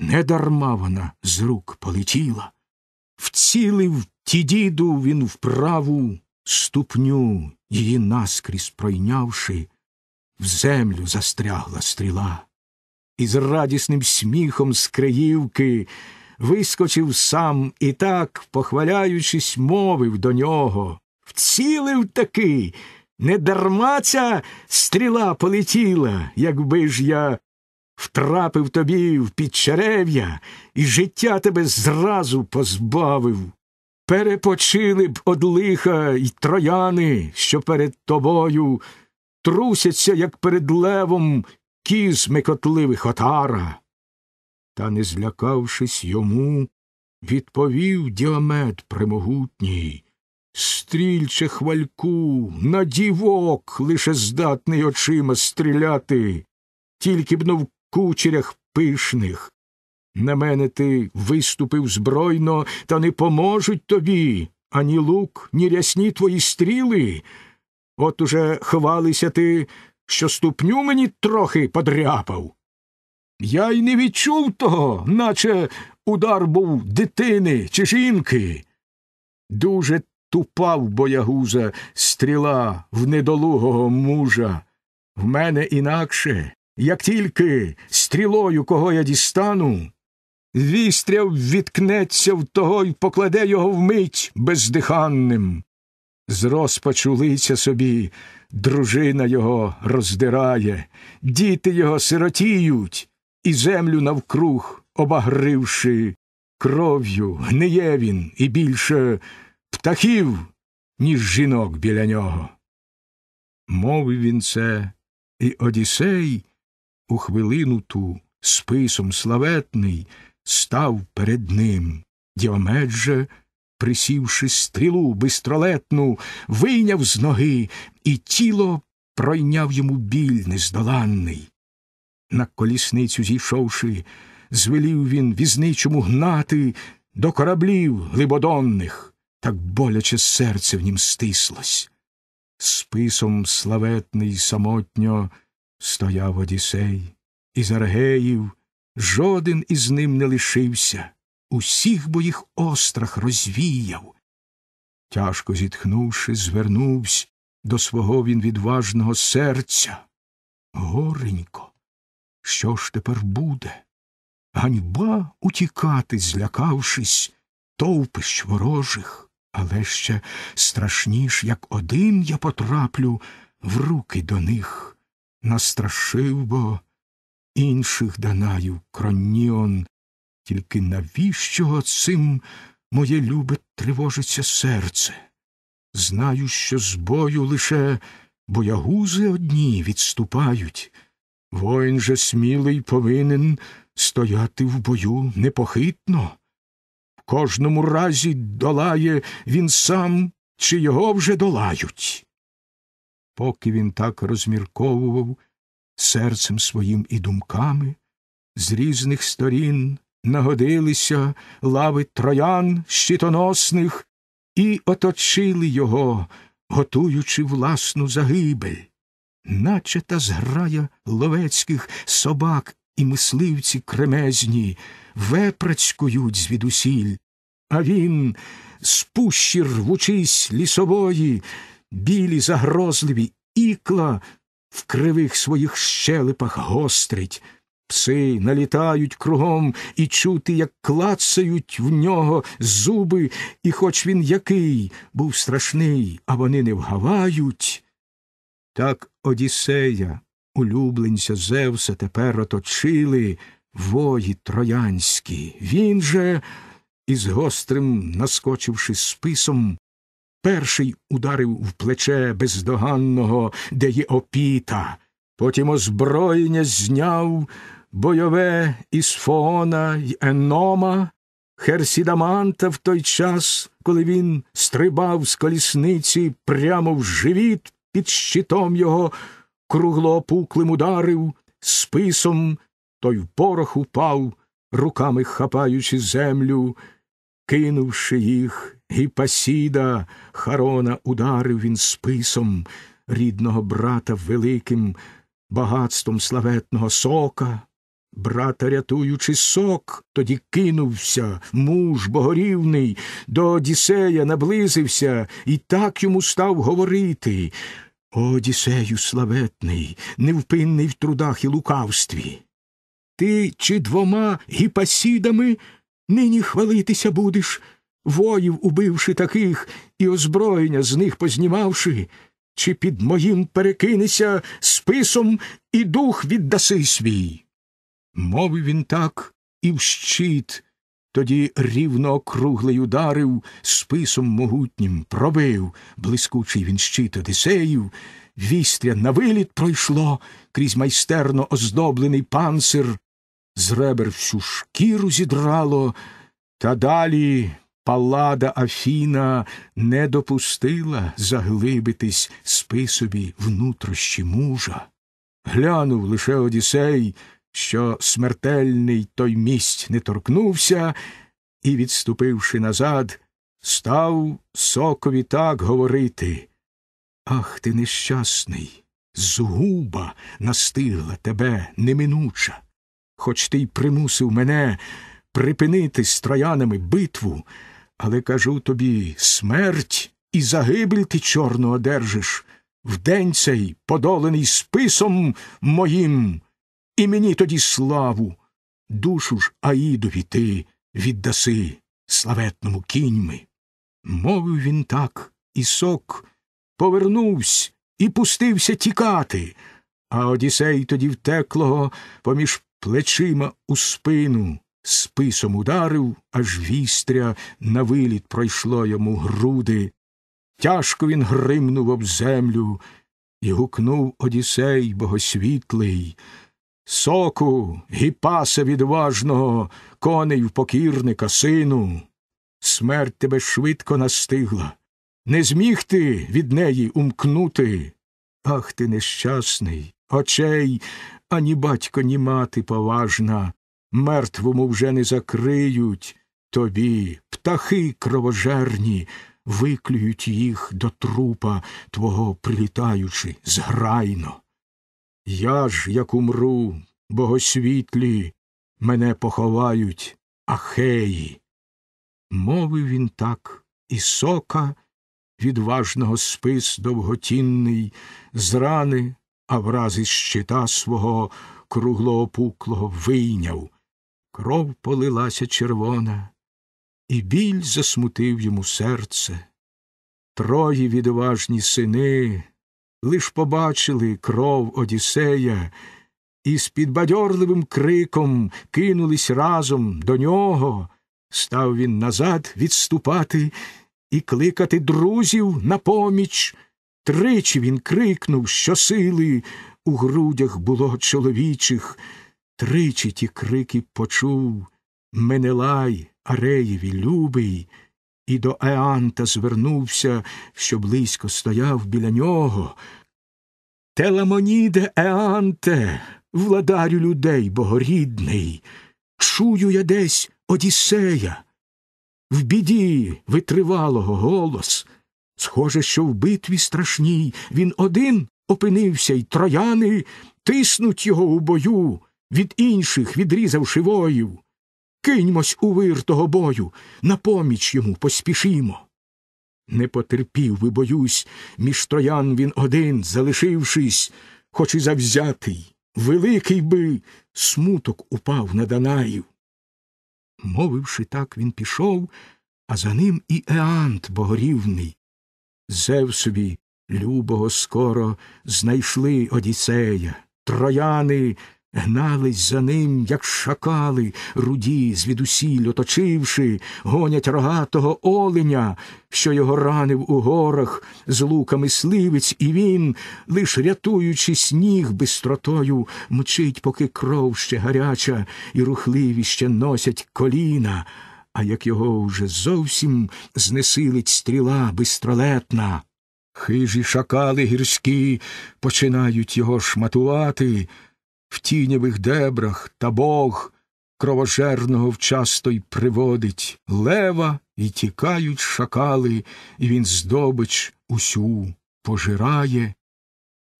Недарма вона з рук полетіла, вцілив Тідіду він вправу ступню її наскрізь пройнявши, в землю застрягла стріла, і з радісним сміхом з криївки вискочив сам і так, похваляючись, мовив до нього Вцілив таки, не дарма ця стріла полетіла, якби ж я втрапив тобі в підчерев'я і життя тебе зразу позбавив. Перепочили б од лиха й трояни, що перед тобою трусяться, як перед левом кіз микотливих отара. Та, не злякавшись йому, відповів діамет примогутній. Стрільче хвальку, на дівок лише здатний очима стріляти, тільки б но в кучерях пишних, на мене ти виступив збройно, та не поможуть тобі ані лук, ні рясні твої стріли. От уже хвалися ти, що ступню мені трохи подряпав. Я й не відчув того, наче удар був дитини чи жінки. Дуже тупав боягуза стріла в недолугого мужа. В мене інакше, як тільки стрілою кого я дістану, вістряв віткнеться в того й покладе його вмить бездиханним. З розпачу лиця собі, дружина його роздирає, діти його сиротіють, і землю навкруг обагривши, кров'ю гниє він і більше птахів, ніж жінок біля нього. Мовив він це, і одісей у хвилину ту списом славетний став перед ним. Діомед же, присівши стрілу бистролетну, вийняв з ноги, і тіло пройняв йому біль нездоланний. На колісницю зійшовши, звелів він візничому гнати до кораблів глибодонних, так боляче серце в нім стислось. Списом славетний самотньо стояв Одіссей, із Аргеїв жоден із ним не лишився, усіх бо їх острах розвіяв. Тяжко зітхнувши, звернувся до свого він відважного серця. Горенько, що ж тепер буде? Ганьба утікати, злякавшись, товпищ ворожих, але ще страшніш, як один я потраплю в руки до них. Настрашив бо інших данаїв кроніон. Тільки навіщо цим моє любе тривожиться серце? Знаю, що з бою лише боягузи одні відступають. Воїн же смілий повинен стояти в бою непохитно. В кожному разі долає він сам, чи його вже долають. Поки він так розмірковував, серцем своїм і думками, з різних сторін нагодилися лави троян щитоносних і оточили його, готуючи власну загибель, наче та зграя ловецьких собак і мисливці кремезні вепрацькують звідусіль, а він, з пущі рвучись лісової, білі загрозливі ікла в кривих своїх щелепах гострить. Пси налітають кругом і чути, як клацають в нього зуби, і хоч він який був страшний, а вони не вгавають. Так Одіссея, улюбленця Зевса, тепер оточили вої троянські. Він же, із гострим, наскочивши списом, Перший ударив в плече бездоганного Деєопіта, потім озброєння зняв бойове із Фоона й Енома, Херсідаманта в той час, коли він стрибав з колісниці прямо в живіт під щитом його, круглоопуклим ударив, списом той в порох упав, руками хапаючи землю. Кинувши їх, Гіпасіда Харона ударив він списом рідного брата великим багатством славетного сока. Брата, рятуючи сок, тоді кинувся, муж богорівний, до Одіссея наблизився і так йому став говорити. О, Одіссею славетний, невпинний в трудах і лукавстві. Ти чи двома гіпасідами Нині хвалитися будеш, воїв убивши таких і озброєння з них познімавши, чи під моїм перекинеся списом і дух віддаси свій. Мовив він так і в щит, тоді рівно округлий ударив, списом могутнім пробив блискучий він щит Одисеїв, вістря на виліт пройшло крізь майстерно оздоблений панцир, з ребер всю шкіру зідрало, та далі палада Афіна не допустила заглибитись списобі внутрощі мужа. Глянув лише одісей, що смертельний той місць не торкнувся, і, відступивши назад, став сокові так говорити. Ах ти нещасний, згуба настигла тебе неминуча хоч ти й примусив мене припинити з троянами битву, але кажу тобі смерть і загибель ти чорно одержиш вдень цей, подолений списом моїм, і мені тоді славу, душу ж Аїдові ти віддаси славетному кіньми. Мовив він так, і сок повернувся і пустився тікати, а Одісей тоді втеклого поміж плечима у спину, списом ударив, аж вістря на виліт пройшло йому груди. Тяжко він гримнув об землю і гукнув Одісей богосвітлий. Соку, гіпаса відважного, коней в покірника, сину. Смерть тебе швидко настигла. Не зміг ти від неї умкнути. Ах ти нещасний, очей ані батько, ні мати поважна, мертвому вже не закриють тобі птахи кровожерні, виклюють їх до трупа твого прилітаючи зграйно. Я ж, як умру, богосвітлі, мене поховають ахеї. Мовив він так і сока, відважного спис довготінний, з рани а враз із щита свого круглоопуклого вийняв. Кров полилася червона, і біль засмутив йому серце. Трої відважні сини лиш побачили кров Одіссея і з підбадьорливим криком кинулись разом до нього. Став він назад відступати і кликати друзів на поміч. Тричі він крикнув, що сили у грудях було чоловічих. Тричі ті крики почув Менелай Ареєві любий, і до Еанта звернувся, що близько стояв біля нього. Теламоніде Еанте, владарю людей богорідний, чую я десь Одіссея. В біді витривалого голос. Схоже, що в битві страшній він один опинився, і трояни тиснуть його у бою, від інших відрізавши воїв. Киньмось у вир того бою, на поміч йому поспішімо. Не потерпів, ви боюсь, між троян він один, залишившись, хоч і завзятий, великий би смуток упав на Данаїв. Мовивши так, він пішов, а за ним і Еант богорівний, Зевсові, любого скоро знайшли Одіссея. Трояни гнались за ним, як шакали, руді, звідусіль оточивши, гонять рогатого оленя, що його ранив у горах з лука мисливець, і він, лиш рятуючи сніг бистротою, мчить, поки кров ще гаряча, і рухливі ще носять коліна а як його вже зовсім знесилить стріла бистролетна. Хижі шакали гірські починають його шматувати в тіньових дебрах та бог кровожерного вчасто й приводить лева, і тікають шакали, і він здобич усю пожирає.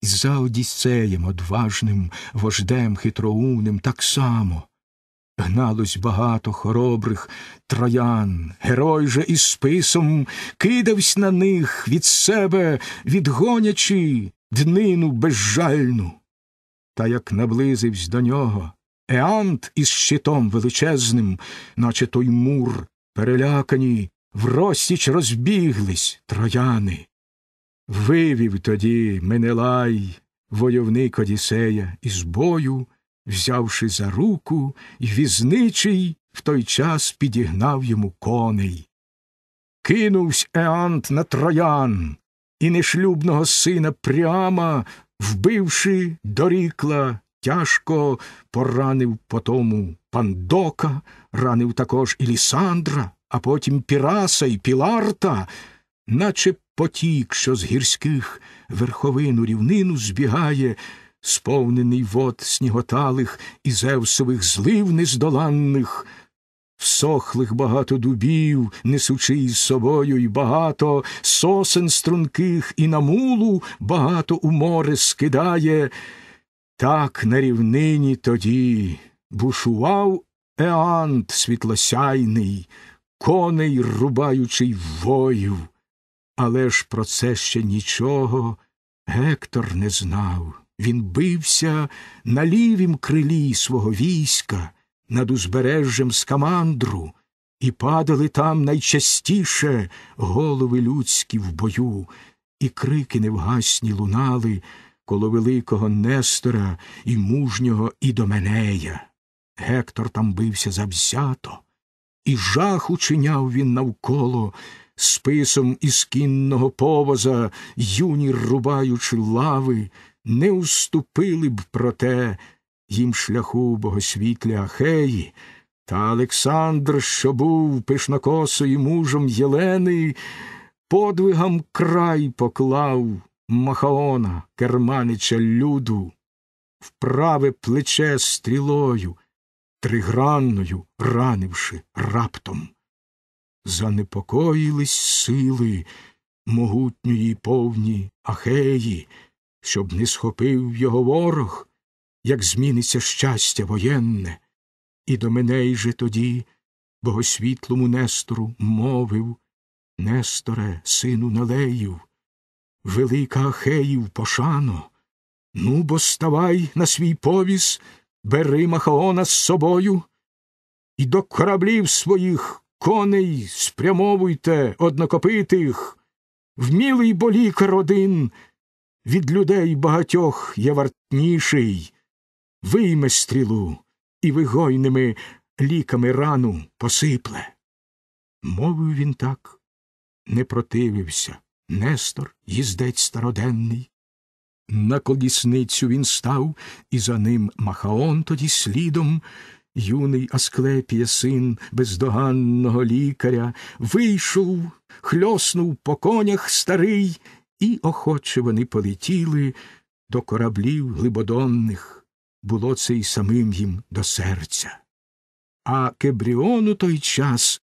І за Одіссеєм, одважним, вождем хитроумним так само Гналось багато хоробрих троян, герой же із списом кидавсь на них від себе, відгонячи днину безжальну. Та як наблизивсь до нього, Еант із щитом величезним, наче той мур, перелякані, в розсіч розбіглись трояни. Вивів тоді Менелай, войовник Одіссея, із бою взявши за руку, і візничий в той час підігнав йому коней. Кинувсь Еант на троян і нешлюбного сина прямо, вбивши дорікла, тяжко поранив потому пандока, ранив також Ілісандра, а потім Піраса і Піларта, наче потік, що з гірських верховин у рівнину збігає, сповнений вод сніготалих і зевсових злив нездоланних, всохлих багато дубів, несучи із собою й багато сосен струнких і на мулу багато у море скидає. Так на рівнині тоді бушував Еант світлосяйний, коней рубаючий воїв. Але ж про це ще нічого Гектор не знав. Він бився на лівім крилі свого війська, над узбережжям скамандру, і падали там найчастіше голови людські в бою, і крики невгасні лунали коло великого Нестора і мужнього Ідоменея. Гектор там бився завзято, і жах учиняв він навколо. Списом із кінного повоза, юні рубаючи лави, не уступили б проте їм шляху богосвітля Ахеї, та Олександр, що був пишнокосою мужем Єлени, подвигам край поклав Махаона, керманича люду, вправе плече стрілою, тригранною ранивши раптом. Занепокоїлись сили могутньої повні Ахеї щоб не схопив його ворог, як зміниться щастя воєнне, і до мене й же тоді богосвітлому Нестору мовив Несторе, сину Налеїв, велика Ахеїв пошано, ну бо ставай на свій повіс, бери Махаона з собою і до кораблів своїх коней спрямовуйте однокопитих, вмілий болік родин від людей багатьох є вартніший, вийме стрілу і вигойними ліками рану посипле. Мовив він так, не противився Нестор, їздець староденний. На колісницю він став, і за ним Махаон тоді слідом. Юний Асклепія, син бездоганного лікаря, вийшов, хльоснув по конях старий і охоче вони полетіли до кораблів глибодонних, було це й самим їм до серця. А Кебріон у той час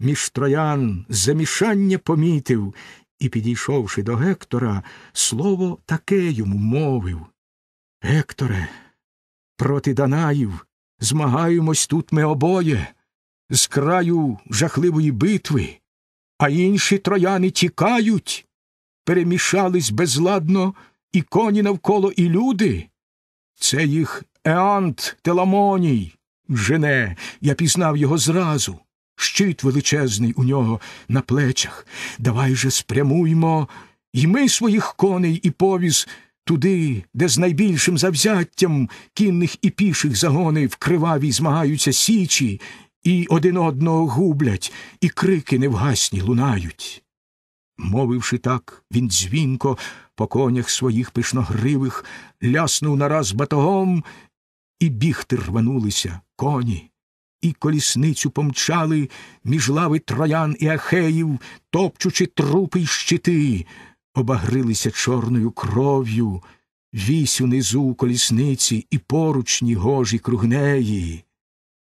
між троян замішання помітив і, підійшовши до Гектора, слово таке йому мовив Гекторе, проти Данаїв змагаємось тут ми обоє, з краю жахливої битви, а інші трояни тікають перемішались безладно і коні навколо, і люди. Це їх Еант Теламоній жене, я пізнав його зразу. Щит величезний у нього на плечах. Давай же спрямуймо і ми своїх коней і повіз туди, де з найбільшим завзяттям кінних і піших загони в кривавій змагаються січі, і один одного гублять, і крики невгасні лунають. Мовивши так, він дзвінко по конях своїх пишногривих ляснув нараз батогом, і бігти рванулися коні, і колісницю помчали між лави троян і ахеїв, топчучи трупи й щити, обагрилися чорною кров'ю, вісь унизу колісниці і поручні гожі кругнеї.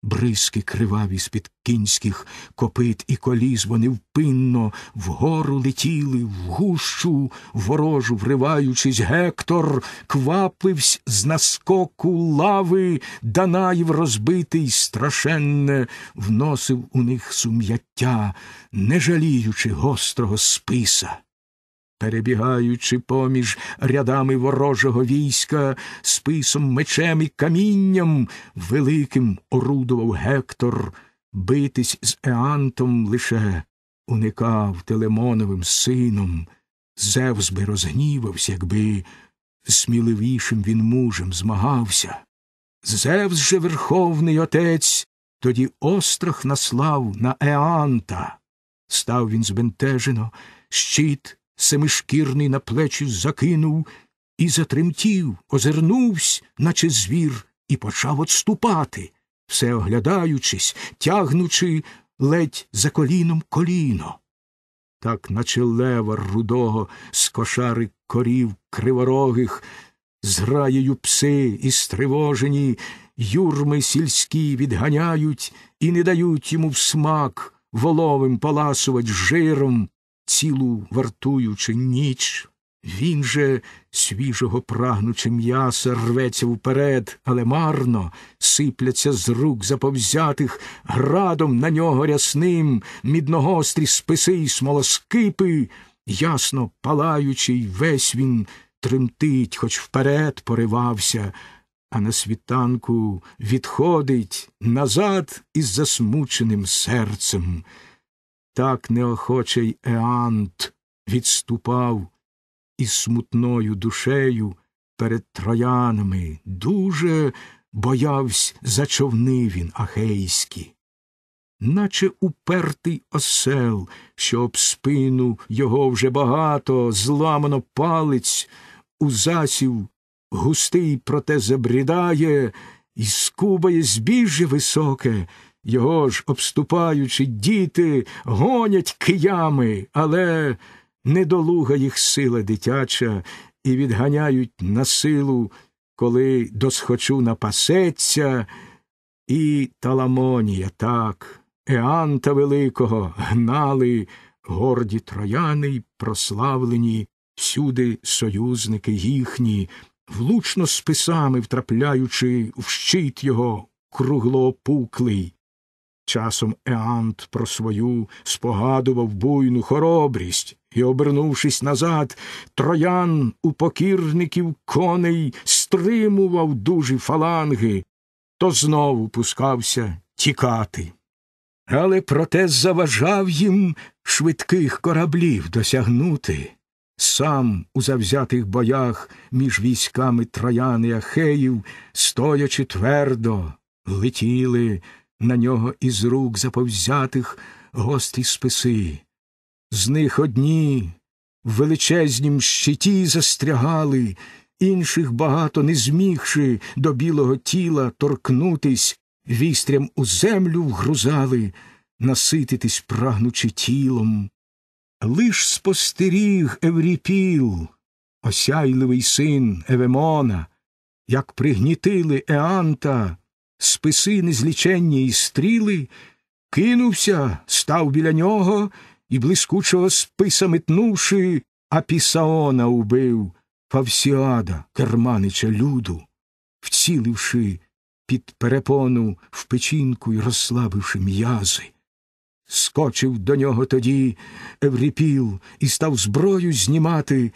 Бризки криваві з-під кінських копит і коліс вони впинно вгору летіли, в гущу ворожу вриваючись, Гектор квапивсь з наскоку лави, Данаїв розбитий, страшенне, вносив у них сум'яття, не жаліючи гострого списа. Перебігаючи поміж рядами ворожого війська, списом мечем і камінням, великим орудував Гектор, битись з Еантом лише уникав Телемоновим сином. Зевс би розгнівався, якби сміливішим він мужем змагався. Зевс же верховний отець тоді острах наслав на Еанта. Став він збентежено, щит семишкірний на плечі закинув і затремтів, озирнувсь, наче звір, і почав отступати, все оглядаючись, тягнучи ледь за коліном коліно. Так, наче лева рудого з кошари корів криворогих, з раєю пси і стривожені, юрми сільські відганяють і не дають йому в смак воловим паласувать жиром цілу вартуючи ніч. Він же, свіжого прагнучи м'яса, рветься вперед, але марно сипляться з рук заповзятих градом на нього рясним, мідногострі списи й смолоскипи, ясно палаючий, весь він тремтить, хоч вперед поривався, а на світанку відходить назад із засмученим серцем так неохочий Еант відступав із смутною душею перед троянами. Дуже боявсь за човни він ахейські. Наче упертий осел, що об спину його вже багато, зламано палець, у засів густий, проте забрідає, і скубає збіжжя високе, його ж, обступаючи, діти гонять киями, але недолуга їх сила дитяча, і відганяють на силу, коли досхочу напасеться, і таламонія так, Еанта Великого гнали горді трояни й прославлені всюди союзники їхні, влучно списами втрапляючи в щит його круглоопуклий. Часом Еант про свою спогадував буйну хоробрість і, обернувшись назад, троян у покірників коней стримував дужі фаланги, то знову пускався тікати. Але проте заважав їм швидких кораблів досягнути. Сам у завзятих боях між військами троян і ахеїв, стоячи твердо, летіли на нього із рук заповзятих гості списи. З них одні в величезнім щиті застрягали, інших багато не змігши до білого тіла торкнутись, вістрям у землю вгрузали, насититись прагнучи тілом. Лиш спостеріг Евріпіл, осяйливий син Евемона, як пригнітили Еанта, списи незліченні і стріли, кинувся, став біля нього і, блискучого списа метнувши, Апісаона убив Фавсіада, керманича люду, вціливши під перепону в печінку й розслабивши м'язи. Скочив до нього тоді Евріпіл і став зброю знімати,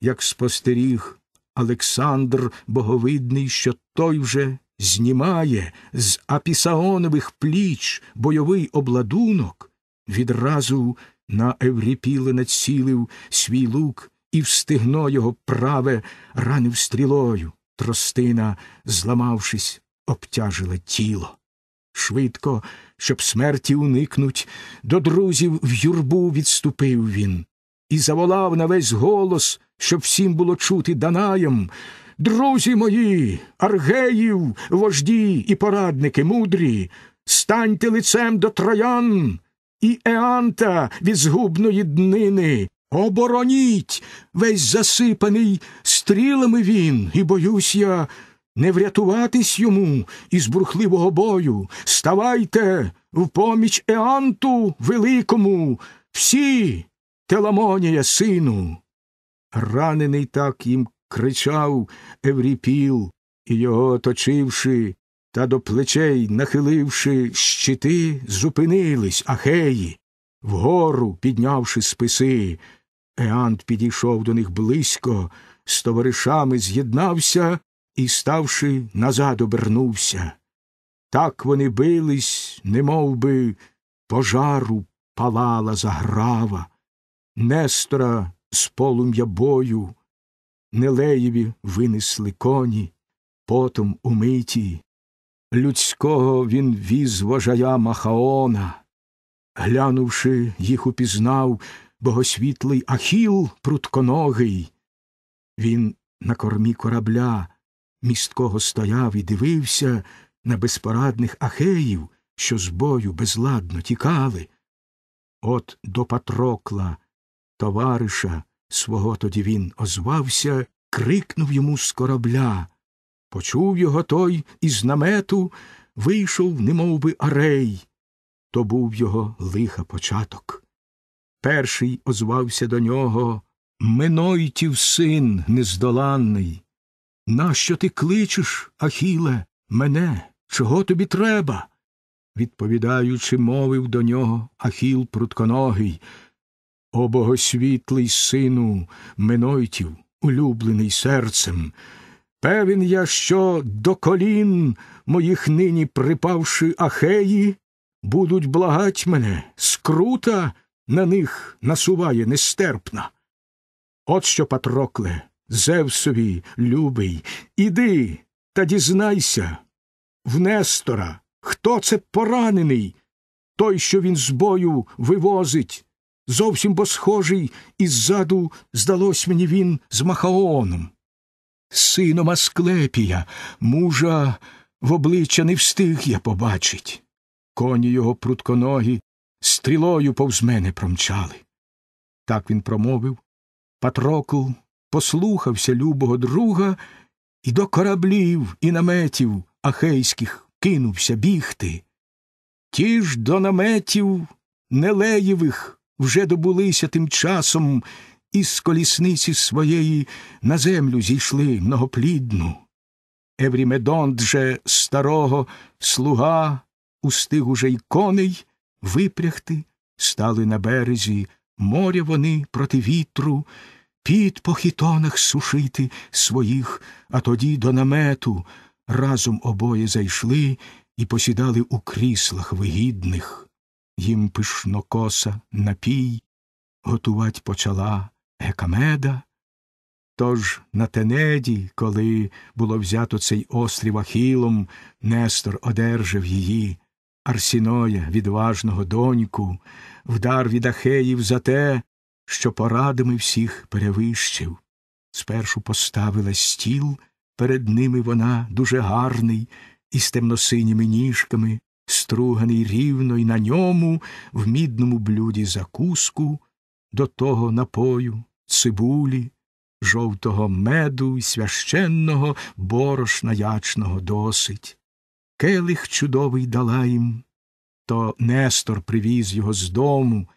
як спостеріг Олександр Боговидний, що той вже знімає з апісаонових пліч бойовий обладунок, відразу на Евріпіле націлив свій лук і встигно його праве ранив стрілою. Тростина, зламавшись, обтяжила тіло. Швидко, щоб смерті уникнуть, до друзів в юрбу відступив він і заволав на весь голос, щоб всім було чути Данаєм, Друзі мої, аргеїв, вожді і порадники мудрі, станьте лицем до троян і Еанта від згубної днини. Обороніть весь засипаний стрілами він, і боюсь я не врятуватись йому із бурхливого бою. Ставайте в поміч Еанту великому, всі, Теламонія, сину. Ранений так їм кричав Евріпіл, і його оточивши та до плечей, нахиливши щити, зупинились ахеї, вгору піднявши списи. Еант підійшов до них близько, з товаришами з'єднався і, ставши, назад обернувся. Так вони бились, не би, пожару палала заграва, Нестора з полум'я бою, Нелеєві винесли коні, потом умиті. Людського він віз вожая Махаона. Глянувши, їх упізнав богосвітлий Ахіл прутконогий. Він на кормі корабля місткого стояв і дивився на безпорадних ахеїв, що з бою безладно тікали. От до Патрокла, товариша, свого тоді він озвався, крикнув йому з корабля. Почув його той із намету, вийшов, немов би арей. То був його лиха початок. Перший озвався до нього Минойтів, син нездоланний. Нащо ти кличеш, Ахіле, мене? Чого тобі треба? Відповідаючи, мовив до нього Ахіл прутконогий. О богосвітлий сину Минойтів, улюблений серцем, певен я, що до колін моїх нині припавши ахеї, будуть благать мене, скрута на них насуває нестерпна. От що, Патрокле, Зевсові, любий, іди та дізнайся, в Нестора, хто це поранений, той, що він з бою вивозить зовсім бо схожий, і ззаду здалось мені він з Махаоном. Сином Асклепія, мужа в обличчя не встиг я побачить. Коні його прутконогі стрілою повз мене промчали. Так він промовив. Патрокл послухався любого друга і до кораблів і наметів ахейських кинувся бігти. Ті ж до наметів Нелеєвих вже добулися тим часом із колісниці своєї на землю зійшли многоплідну. Еврімедонт же старого слуга устиг уже й коней випрягти, стали на березі моря вони проти вітру, під по хітонах сушити своїх, а тоді до намету разом обоє зайшли і посідали у кріслах вигідних їм пишнокоса напій, готувать почала гекамеда. Тож на Тенеді, коли було взято цей острів Ахілом, Нестор одержав її, Арсіноя, відважного доньку, вдар від Ахеїв за те, що порадами всіх перевищив. Спершу поставила стіл, перед ними вона дуже гарний, із темносиніми ніжками, струганий рівно і на ньому в мідному блюді закуску, до того напою, цибулі, жовтого меду і священного борошна ячного досить. Келих чудовий дала їм, то Нестор привіз його з дому,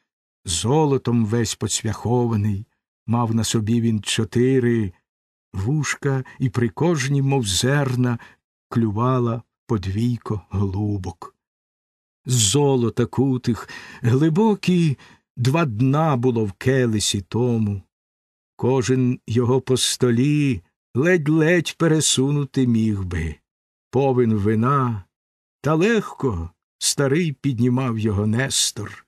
золотом весь поцвяхований, мав на собі він чотири вушка і при кожній, мов зерна, клювала подвійко голубок з золота кутих, глибокі два дна було в келисі тому. Кожен його по столі ледь-ледь пересунути міг би. Повин вина, та легко старий піднімав його Нестор.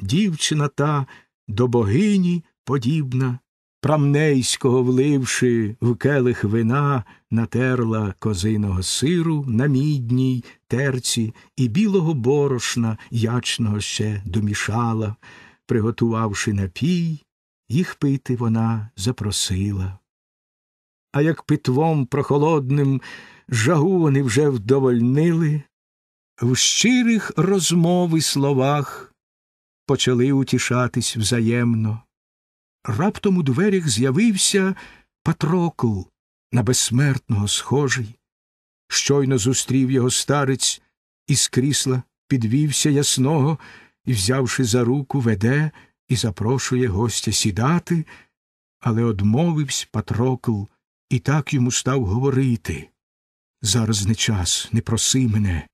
Дівчина та до богині подібна, прамнейського вливши в келих вина, натерла козиного сиру на мідній терці і білого борошна ячного ще домішала, приготувавши напій, їх пити вона запросила. А як питвом прохолодним жагу вони вже вдовольнили, в щирих розмови словах почали утішатись взаємно. Раптом у дверях з'явився Патрокл на безсмертного схожий. Щойно зустрів його старець із крісла, підвівся ясного і, взявши за руку, веде і запрошує гостя сідати, але одмовився Патрокл і так йому став говорити. Зараз не час, не проси мене,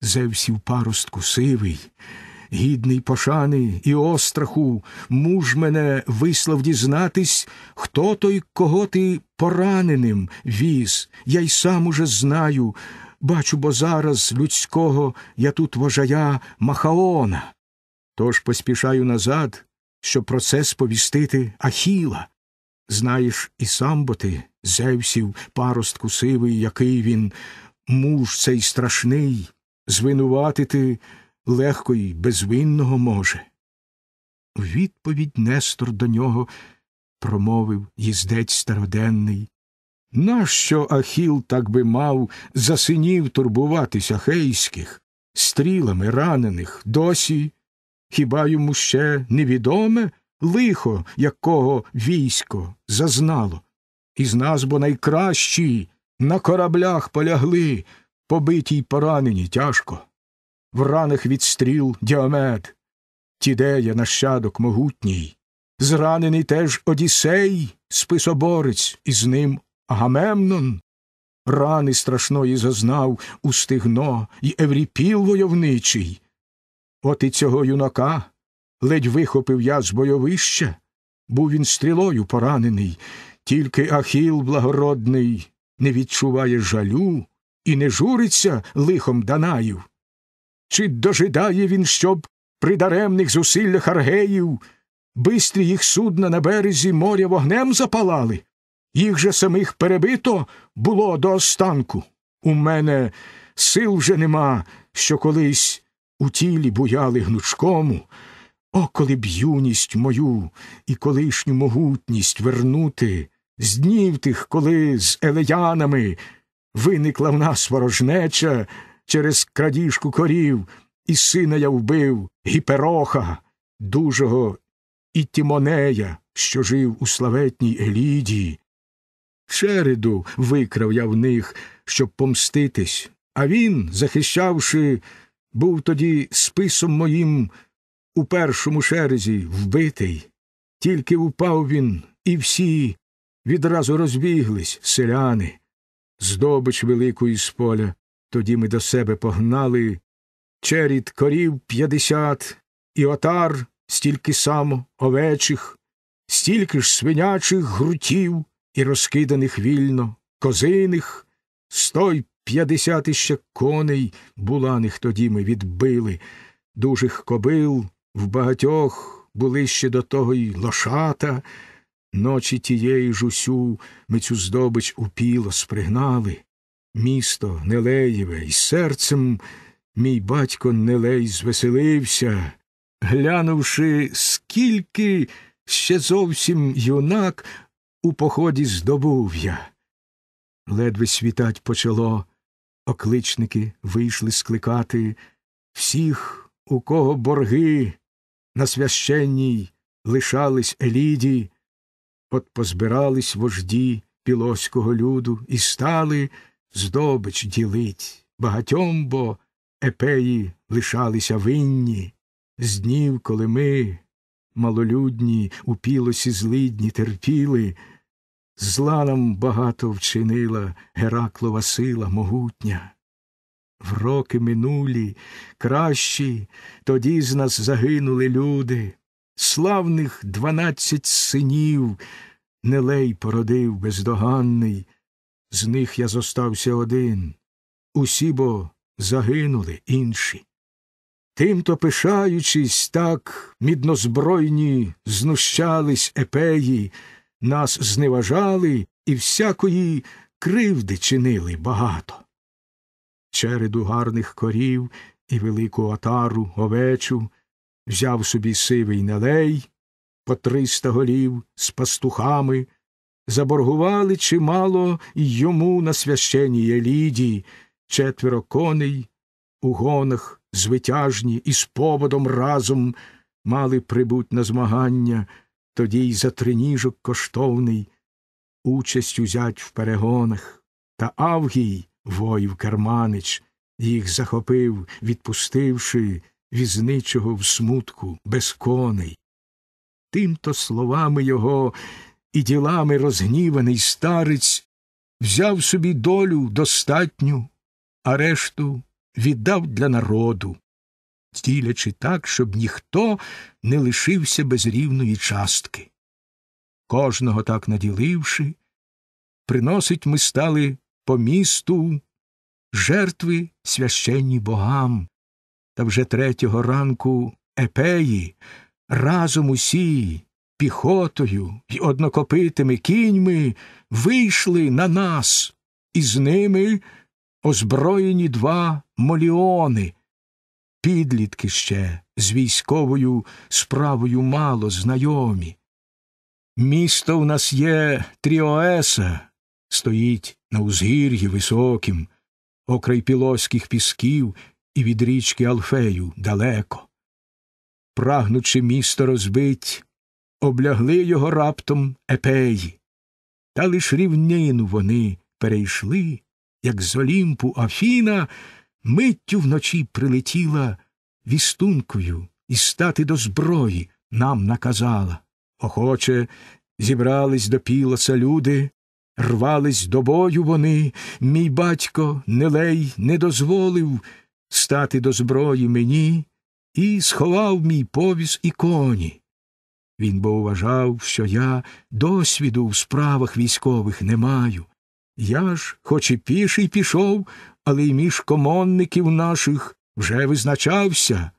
зевсів паростку сивий. Гідний пошани і остраху, муж мене вислав дізнатись, хто той, кого ти пораненим віз, я й сам уже знаю. Бачу, бо зараз людського я тут вожая Махаона. Тож поспішаю назад, щоб про це сповістити Ахіла. Знаєш, і сам бо ти, Зевсів, паростку сивий, який він, муж цей страшний, звинуватити легко й безвинного може. У відповідь Нестор до нього промовив їздець староденний. Нащо Ахіл так би мав за синів турбуватись ахейських, стрілами ранених досі? Хіба йому ще невідоме лихо, якого військо зазнало? Із нас бо найкращі на кораблях полягли, побиті й поранені тяжко в ранах від стріл Діомед, Тідея, нащадок могутній, зранений теж Одіссей, списоборець, і з ним Агамемнон, рани страшної зазнав у стигно і Евріпіл войовничий. От і цього юнака ледь вихопив я з бойовища, був він стрілою поранений, тільки Ахіл благородний не відчуває жалю і не журиться лихом Данаїв. Чи дожидає він, щоб при даремних зусиллях аргеїв бистрі їх судна на березі моря вогнем запалали? Їх же самих перебито було до останку. У мене сил вже нема, що колись у тілі буяли гнучкому. О, коли б юність мою і колишню могутність вернути з днів тих, коли з елеянами виникла в нас ворожнеча через крадіжку корів, і сина я вбив, гіпероха, дужого, і Тімонея, що жив у славетній Елідії. Череду викрав я в них, щоб помститись, а він, захищавши, був тоді списом моїм у першому шерезі вбитий. Тільки упав він, і всі відразу розбіглись, селяни, здобич великої з поля, тоді ми до себе погнали черід корів п'ятдесят, і отар стільки само овечих, стільки ж свинячих грутів і розкиданих вільно, козиних, сто й п'ятдесят іще коней буланих тоді ми відбили, дужих кобил в багатьох були ще до того й лошата. Ночі тієї ж усю ми цю здобич упіло спригнали місто Нелеєве, і серцем мій батько Нелей звеселився, глянувши, скільки ще зовсім юнак у поході здобув я. Ледве світать почало, окличники вийшли скликати всіх, у кого борги на священній лишались еліді, от позбирались вожді пілоського люду і стали здобич ділить, багатьом бо епеї лишалися винні, з днів, коли ми, малолюдні, у пілосі злидні терпіли, зла нам багато вчинила Гераклова сила могутня. В роки минулі, кращі, тоді з нас загинули люди, славних дванадцять синів, Нелей породив бездоганний, з них я зостався один, усі бо загинули інші. Тимто, пишаючись, так міднозбройні знущались епеї, нас зневажали і всякої кривди чинили багато. Череду гарних корів і велику отару овечу взяв собі сивий налей, по триста голів з пастухами, заборгували чимало і йому на священній Еліді, четверо коней у гонах звитяжні і з поводом разом мали прибуть на змагання, тоді й за триніжок коштовний, участь узять в перегонах, та Авгій, воїв Керманич, їх захопив, відпустивши візничого в смутку без коней. Тим то словами його і ділами розгніваний старець взяв собі долю достатню, а решту віддав для народу, ділячи так, щоб ніхто не лишився без рівної частки. Кожного так наділивши, приносить ми стали по місту жертви священні богам, та вже третього ранку епеї разом усі піхотою і однокопитими кіньми вийшли на нас, і з ними озброєні два моліони. Підлітки ще з військовою справою мало знайомі. Місто в нас є Тріоеса, стоїть на узгір'ї високім, окрай пілоських пісків і від річки Алфею далеко. Прагнучи місто розбить, облягли його раптом епеї. Та лиш рівнину вони перейшли, як з Олімпу Афіна миттю вночі прилетіла вістункою і стати до зброї нам наказала. Охоче зібрались до пілоса люди, рвались до бою вони, мій батько Нелей не дозволив стати до зброї мені і сховав мій повіс і коні. Він бо вважав, що я досвіду в справах військових не маю. Я ж, хоч і піший пішов, але й між комонників наших вже визначався.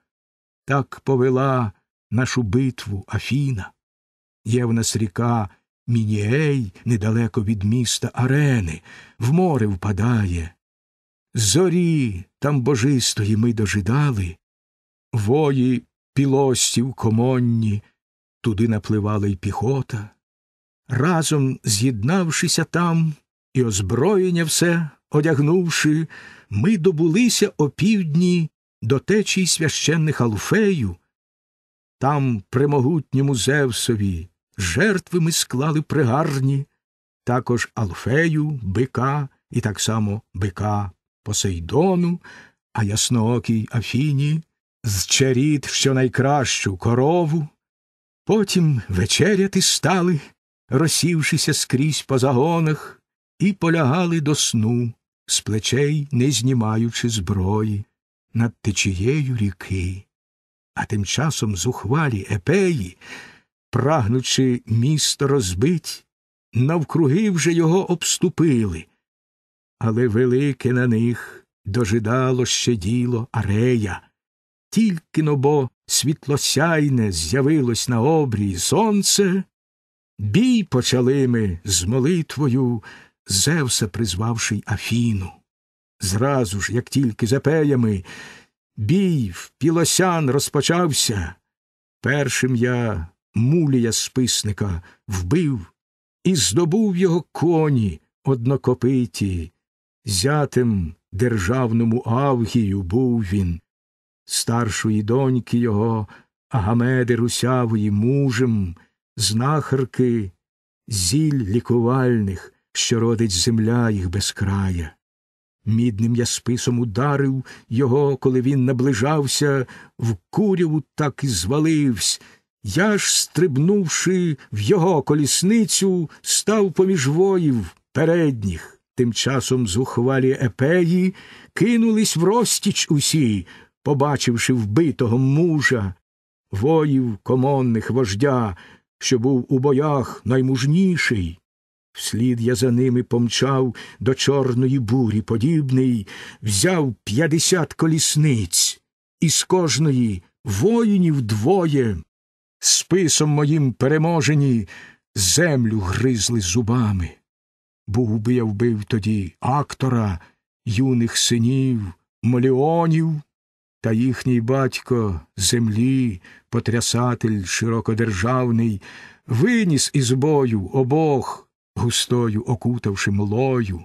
Так повела нашу битву Афіна. Є в нас ріка Мінієй недалеко від міста Арени, в море впадає. Зорі там божистої ми дожидали, вої пілостів комонні туди напливала й піхота. Разом з'єднавшися там і озброєння все одягнувши, ми добулися опівдні до течії священних Алфею. Там, при могутньому Зевсові, жертви ми склали пригарні, також Алфею, бика і так само бика Посейдону, а ясноокій Афіні, з чаріт що найкращу корову. Потім вечеряти стали, розсівшися скрізь по загонах, і полягали до сну, з плечей не знімаючи зброї, над течією ріки. А тим часом зухвалі епеї, прагнучи місто розбить, навкруги вже його обступили. Але велике на них дожидало ще діло Арея, тільки нобо світлосяйне з'явилось на обрії сонце, бій почали ми з молитвою, Зевса призвавши Афіну. Зразу ж, як тільки за пеями, бій в пілосян розпочався. Першим я мулія списника вбив і здобув його коні однокопиті, зятим державному Авгію був він старшої доньки його, Агамеди Русявої, мужем, знахарки, зіль лікувальних, що родить земля їх безкрая. Мідним я списом ударив його, коли він наближався, в куряву так і зваливсь. Я ж, стрибнувши в його колісницю, став поміж воїв передніх. Тим часом зухвалі епеї кинулись в розтіч усі, побачивши вбитого мужа, воїв комонних вождя, що був у боях наймужніший. Вслід я за ними помчав до чорної бурі подібний, взяв п'ятдесят колісниць, і з кожної воїнів двоє, списом моїм переможені, землю гризли зубами. Був би я вбив тоді актора, юних синів, мліонів, та їхній батько землі, потрясатель широкодержавний, виніс із бою обох, густою окутавши молою.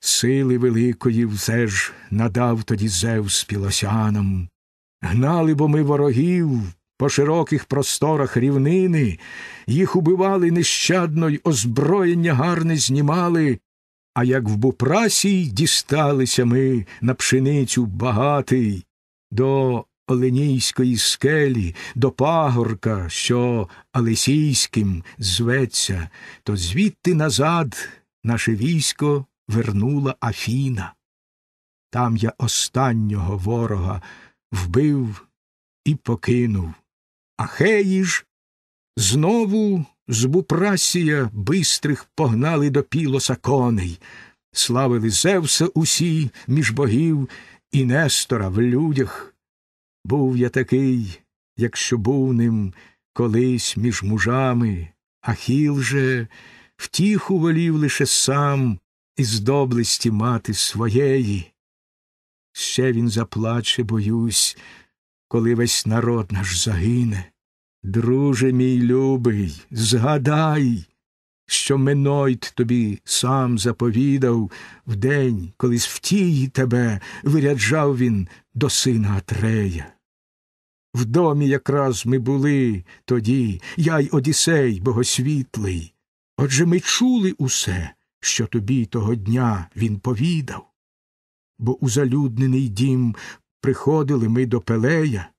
Сили великої все ж надав тоді Зевс пілосянам. Гнали бо ми ворогів по широких просторах рівнини, їх убивали нещадно й озброєння гарне знімали. А як в бупрасій дісталися ми на пшеницю багатий, до Оленійської скелі, до пагорка, що Алесійським зветься, то звідти назад наше військо вернула Афіна. Там я останнього ворога вбив і покинув. Ахеї ж знову з Бупрасія бистрих погнали до пілоса коней, славили Зевса усі між богів і Нестора в людях. Був я такий, якщо був ним колись між мужами, Ахіл же втіху волів лише сам із доблесті мати своєї. Ще він заплаче, боюсь, коли весь народ наш загине. Друже мій любий, згадай, що Менойт тобі сам заповідав в день, колись в тії тебе виряджав він до сина Атрея. В домі якраз ми були тоді, я й Одісей богосвітлий. Отже ми чули усе, що тобі того дня він повідав. Бо у залюднений дім приходили ми до Пелея,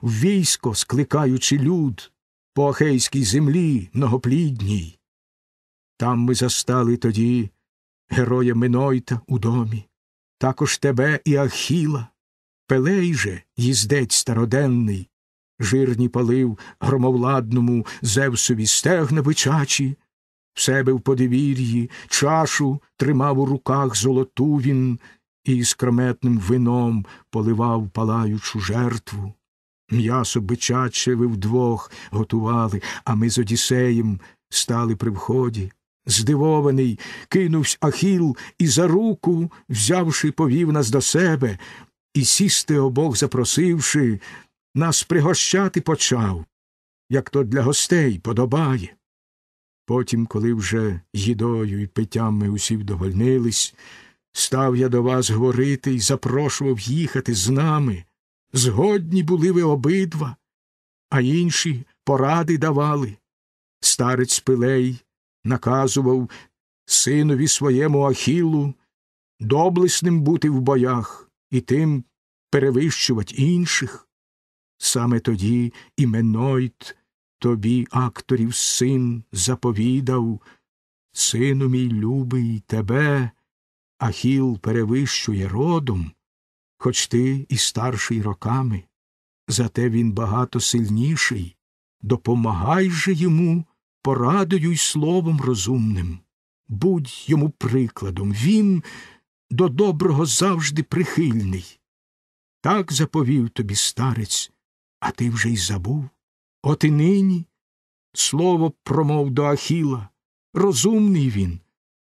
в військо скликаючи люд по ахейській землі многоплідній. Там ми застали тоді героя Минойта у домі, також тебе і Ахіла, Пелей же, їздець староденний, жирні палив громовладному Зевсові стегна бичачі, в себе в подивір'ї, чашу тримав у руках золоту він і іскрометним вином поливав палаючу жертву. М'ясо бичаче ви вдвох готували, а ми з Одіссеєм стали при вході. Здивований, кинувсь Ахіл і за руку, взявши, повів нас до себе, і сісти обох запросивши, нас пригощати почав, як то для гостей подобає. Потім, коли вже їдою і питтям ми усі вдовольнились, став я до вас говорити і запрошував їхати з нами. Згодні були ви обидва, а інші поради давали. Старець Пилей наказував синові своєму Ахілу доблесним бути в боях і тим перевищувати інших. Саме тоді іменойт тобі, акторів син, заповідав, Сину мій любий, тебе, Ахіл перевищує родом, хоч ти і старший роками, зате він багато сильніший. Допомагай же йому порадою й словом розумним. Будь йому прикладом, він до доброго завжди прихильний. Так заповів тобі старець, а ти вже й забув. От і нині слово промов до Ахіла. Розумний він,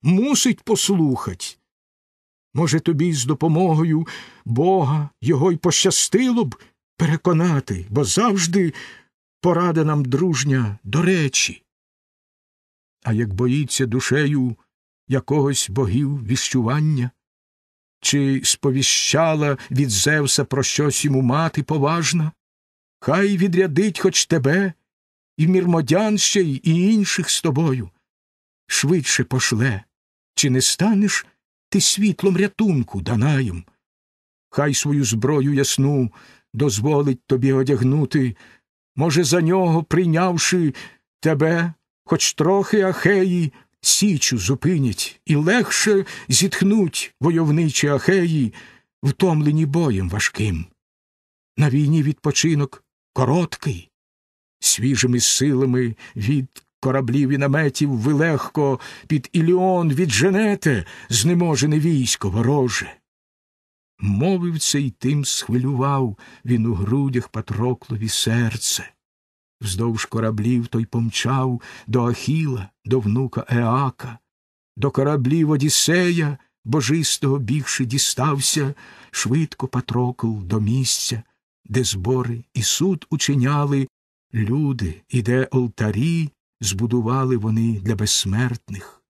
мусить послухать. Може, тобі з допомогою Бога його й пощастило б переконати, бо завжди порада нам дружня до речі а як боїться душею якогось богів віщування, чи сповіщала від Зевса про щось йому мати поважна, хай відрядить хоч тебе, і мірмодян ще й і інших з тобою. Швидше пошле, чи не станеш ти світлом рятунку, Данаєм? Хай свою зброю ясну дозволить тобі одягнути, може, за нього прийнявши тебе, хоч трохи Ахеї Січу зупинять і легше зітхнуть войовничі Ахеї, втомлені боєм важким. На війні відпочинок короткий, свіжими силами від кораблів і наметів ви легко під Іліон відженете знеможене військо вороже. Мовив це й тим схвилював він у грудях Патроклові серце. Вздовж кораблів той помчав до Ахіла, до внука Еака, до кораблів Одіссея, божистого бігши, дістався, швидко Патрокл до місця, де збори і суд учиняли люди, і де олтарі збудували вони для безсмертних.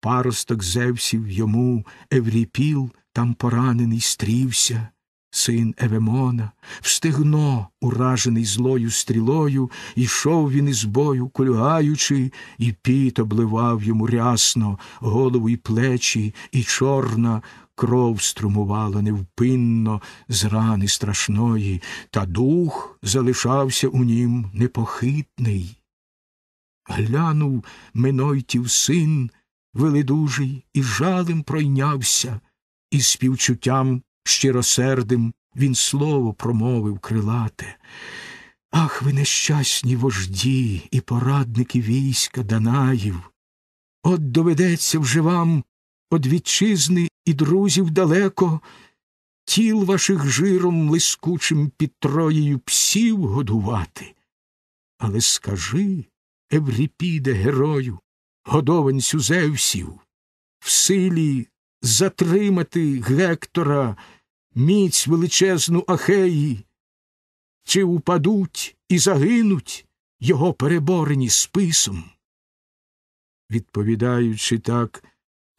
Паросток зевсів йому Евріпіл там поранений стрівся. Син Евемона, встигно, уражений злою стрілою, Ішов він із бою, кульгаючи, і піт обливав йому рясно голову й плечі, і чорна кров струмувала невпинно з рани страшної, та дух залишався у нім непохитний. Глянув Менойтів син веледужий, і жалем пройнявся, і співчуттям щиросердим він слово промовив крилате. Ах, ви нещасні вожді і порадники війська Данаїв! От доведеться вже вам од вітчизни і друзів далеко, тіл ваших жиром лискучим під троєю псів годувати. Але скажи, Евріпіде, герою, годованцю Зевсів, в силі затримати Гектора міць величезну Ахеї, чи упадуть і загинуть його переборені списом? Відповідаючи так,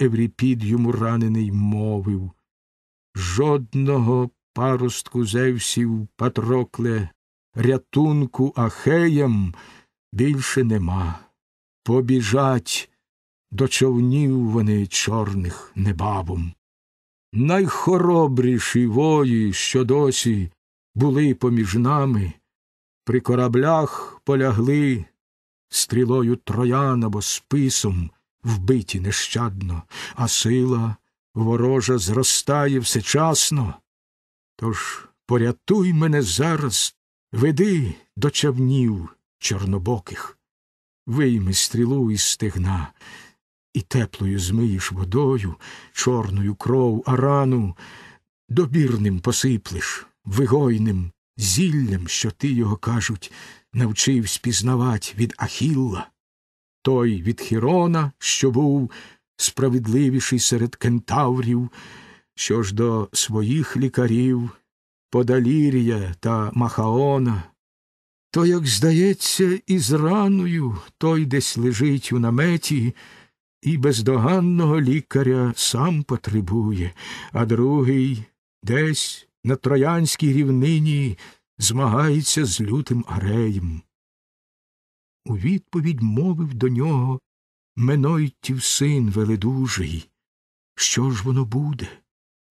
Евріпід йому ранений мовив Жодного паростку зевсів, патрокле, рятунку Ахеям більше нема. Побіжать до човнів вони чорних небабом найхоробріші вої, що досі були поміж нами, при кораблях полягли стрілою троян або списом вбиті нещадно, а сила ворожа зростає всечасно. Тож порятуй мене зараз, веди до чавнів чорнобоких, вийми стрілу із стегна і теплою змиєш водою чорною кров, а рану добірним посиплеш, вигойним зіллям, що ти його кажуть, навчив спізнавать від Ахілла. Той від Хірона, що був справедливіший серед кентаврів, що ж до своїх лікарів, Подалірія та Махаона, то, як здається, із раною той десь лежить у наметі і бездоганного лікаря сам потребує, а другий десь на троянській рівнині змагається з лютим ареєм. У відповідь мовив до нього Менойтів син веледужий. Що ж воно буде?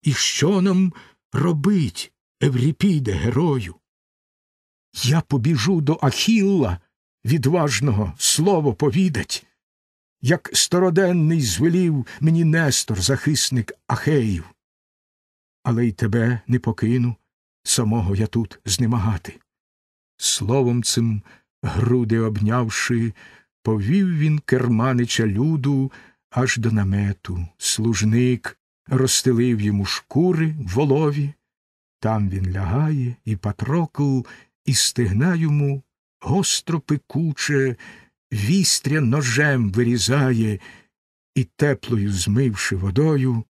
І що нам робить, Евріпіде, герою? Я побіжу до Ахілла, відважного слово повідать як староденний звелів мені Нестор, захисник Ахеїв. Але й тебе не покину, самого я тут знемагати. Словом цим, груди обнявши, повів він керманича люду аж до намету. Служник розстелив йому шкури волові. Там він лягає і патрокл, і стигна йому гостро пекуче вістря ножем вирізає і теплою змивши водою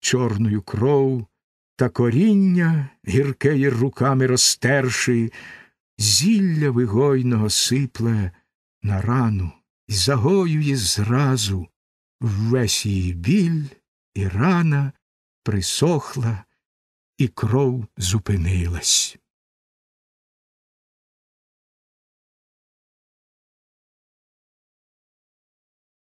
чорною кров та коріння гіркеє руками розтерши, зілля вигойного сипле на рану і загоює зразу весь її біль і рана присохла, і кров зупинилась.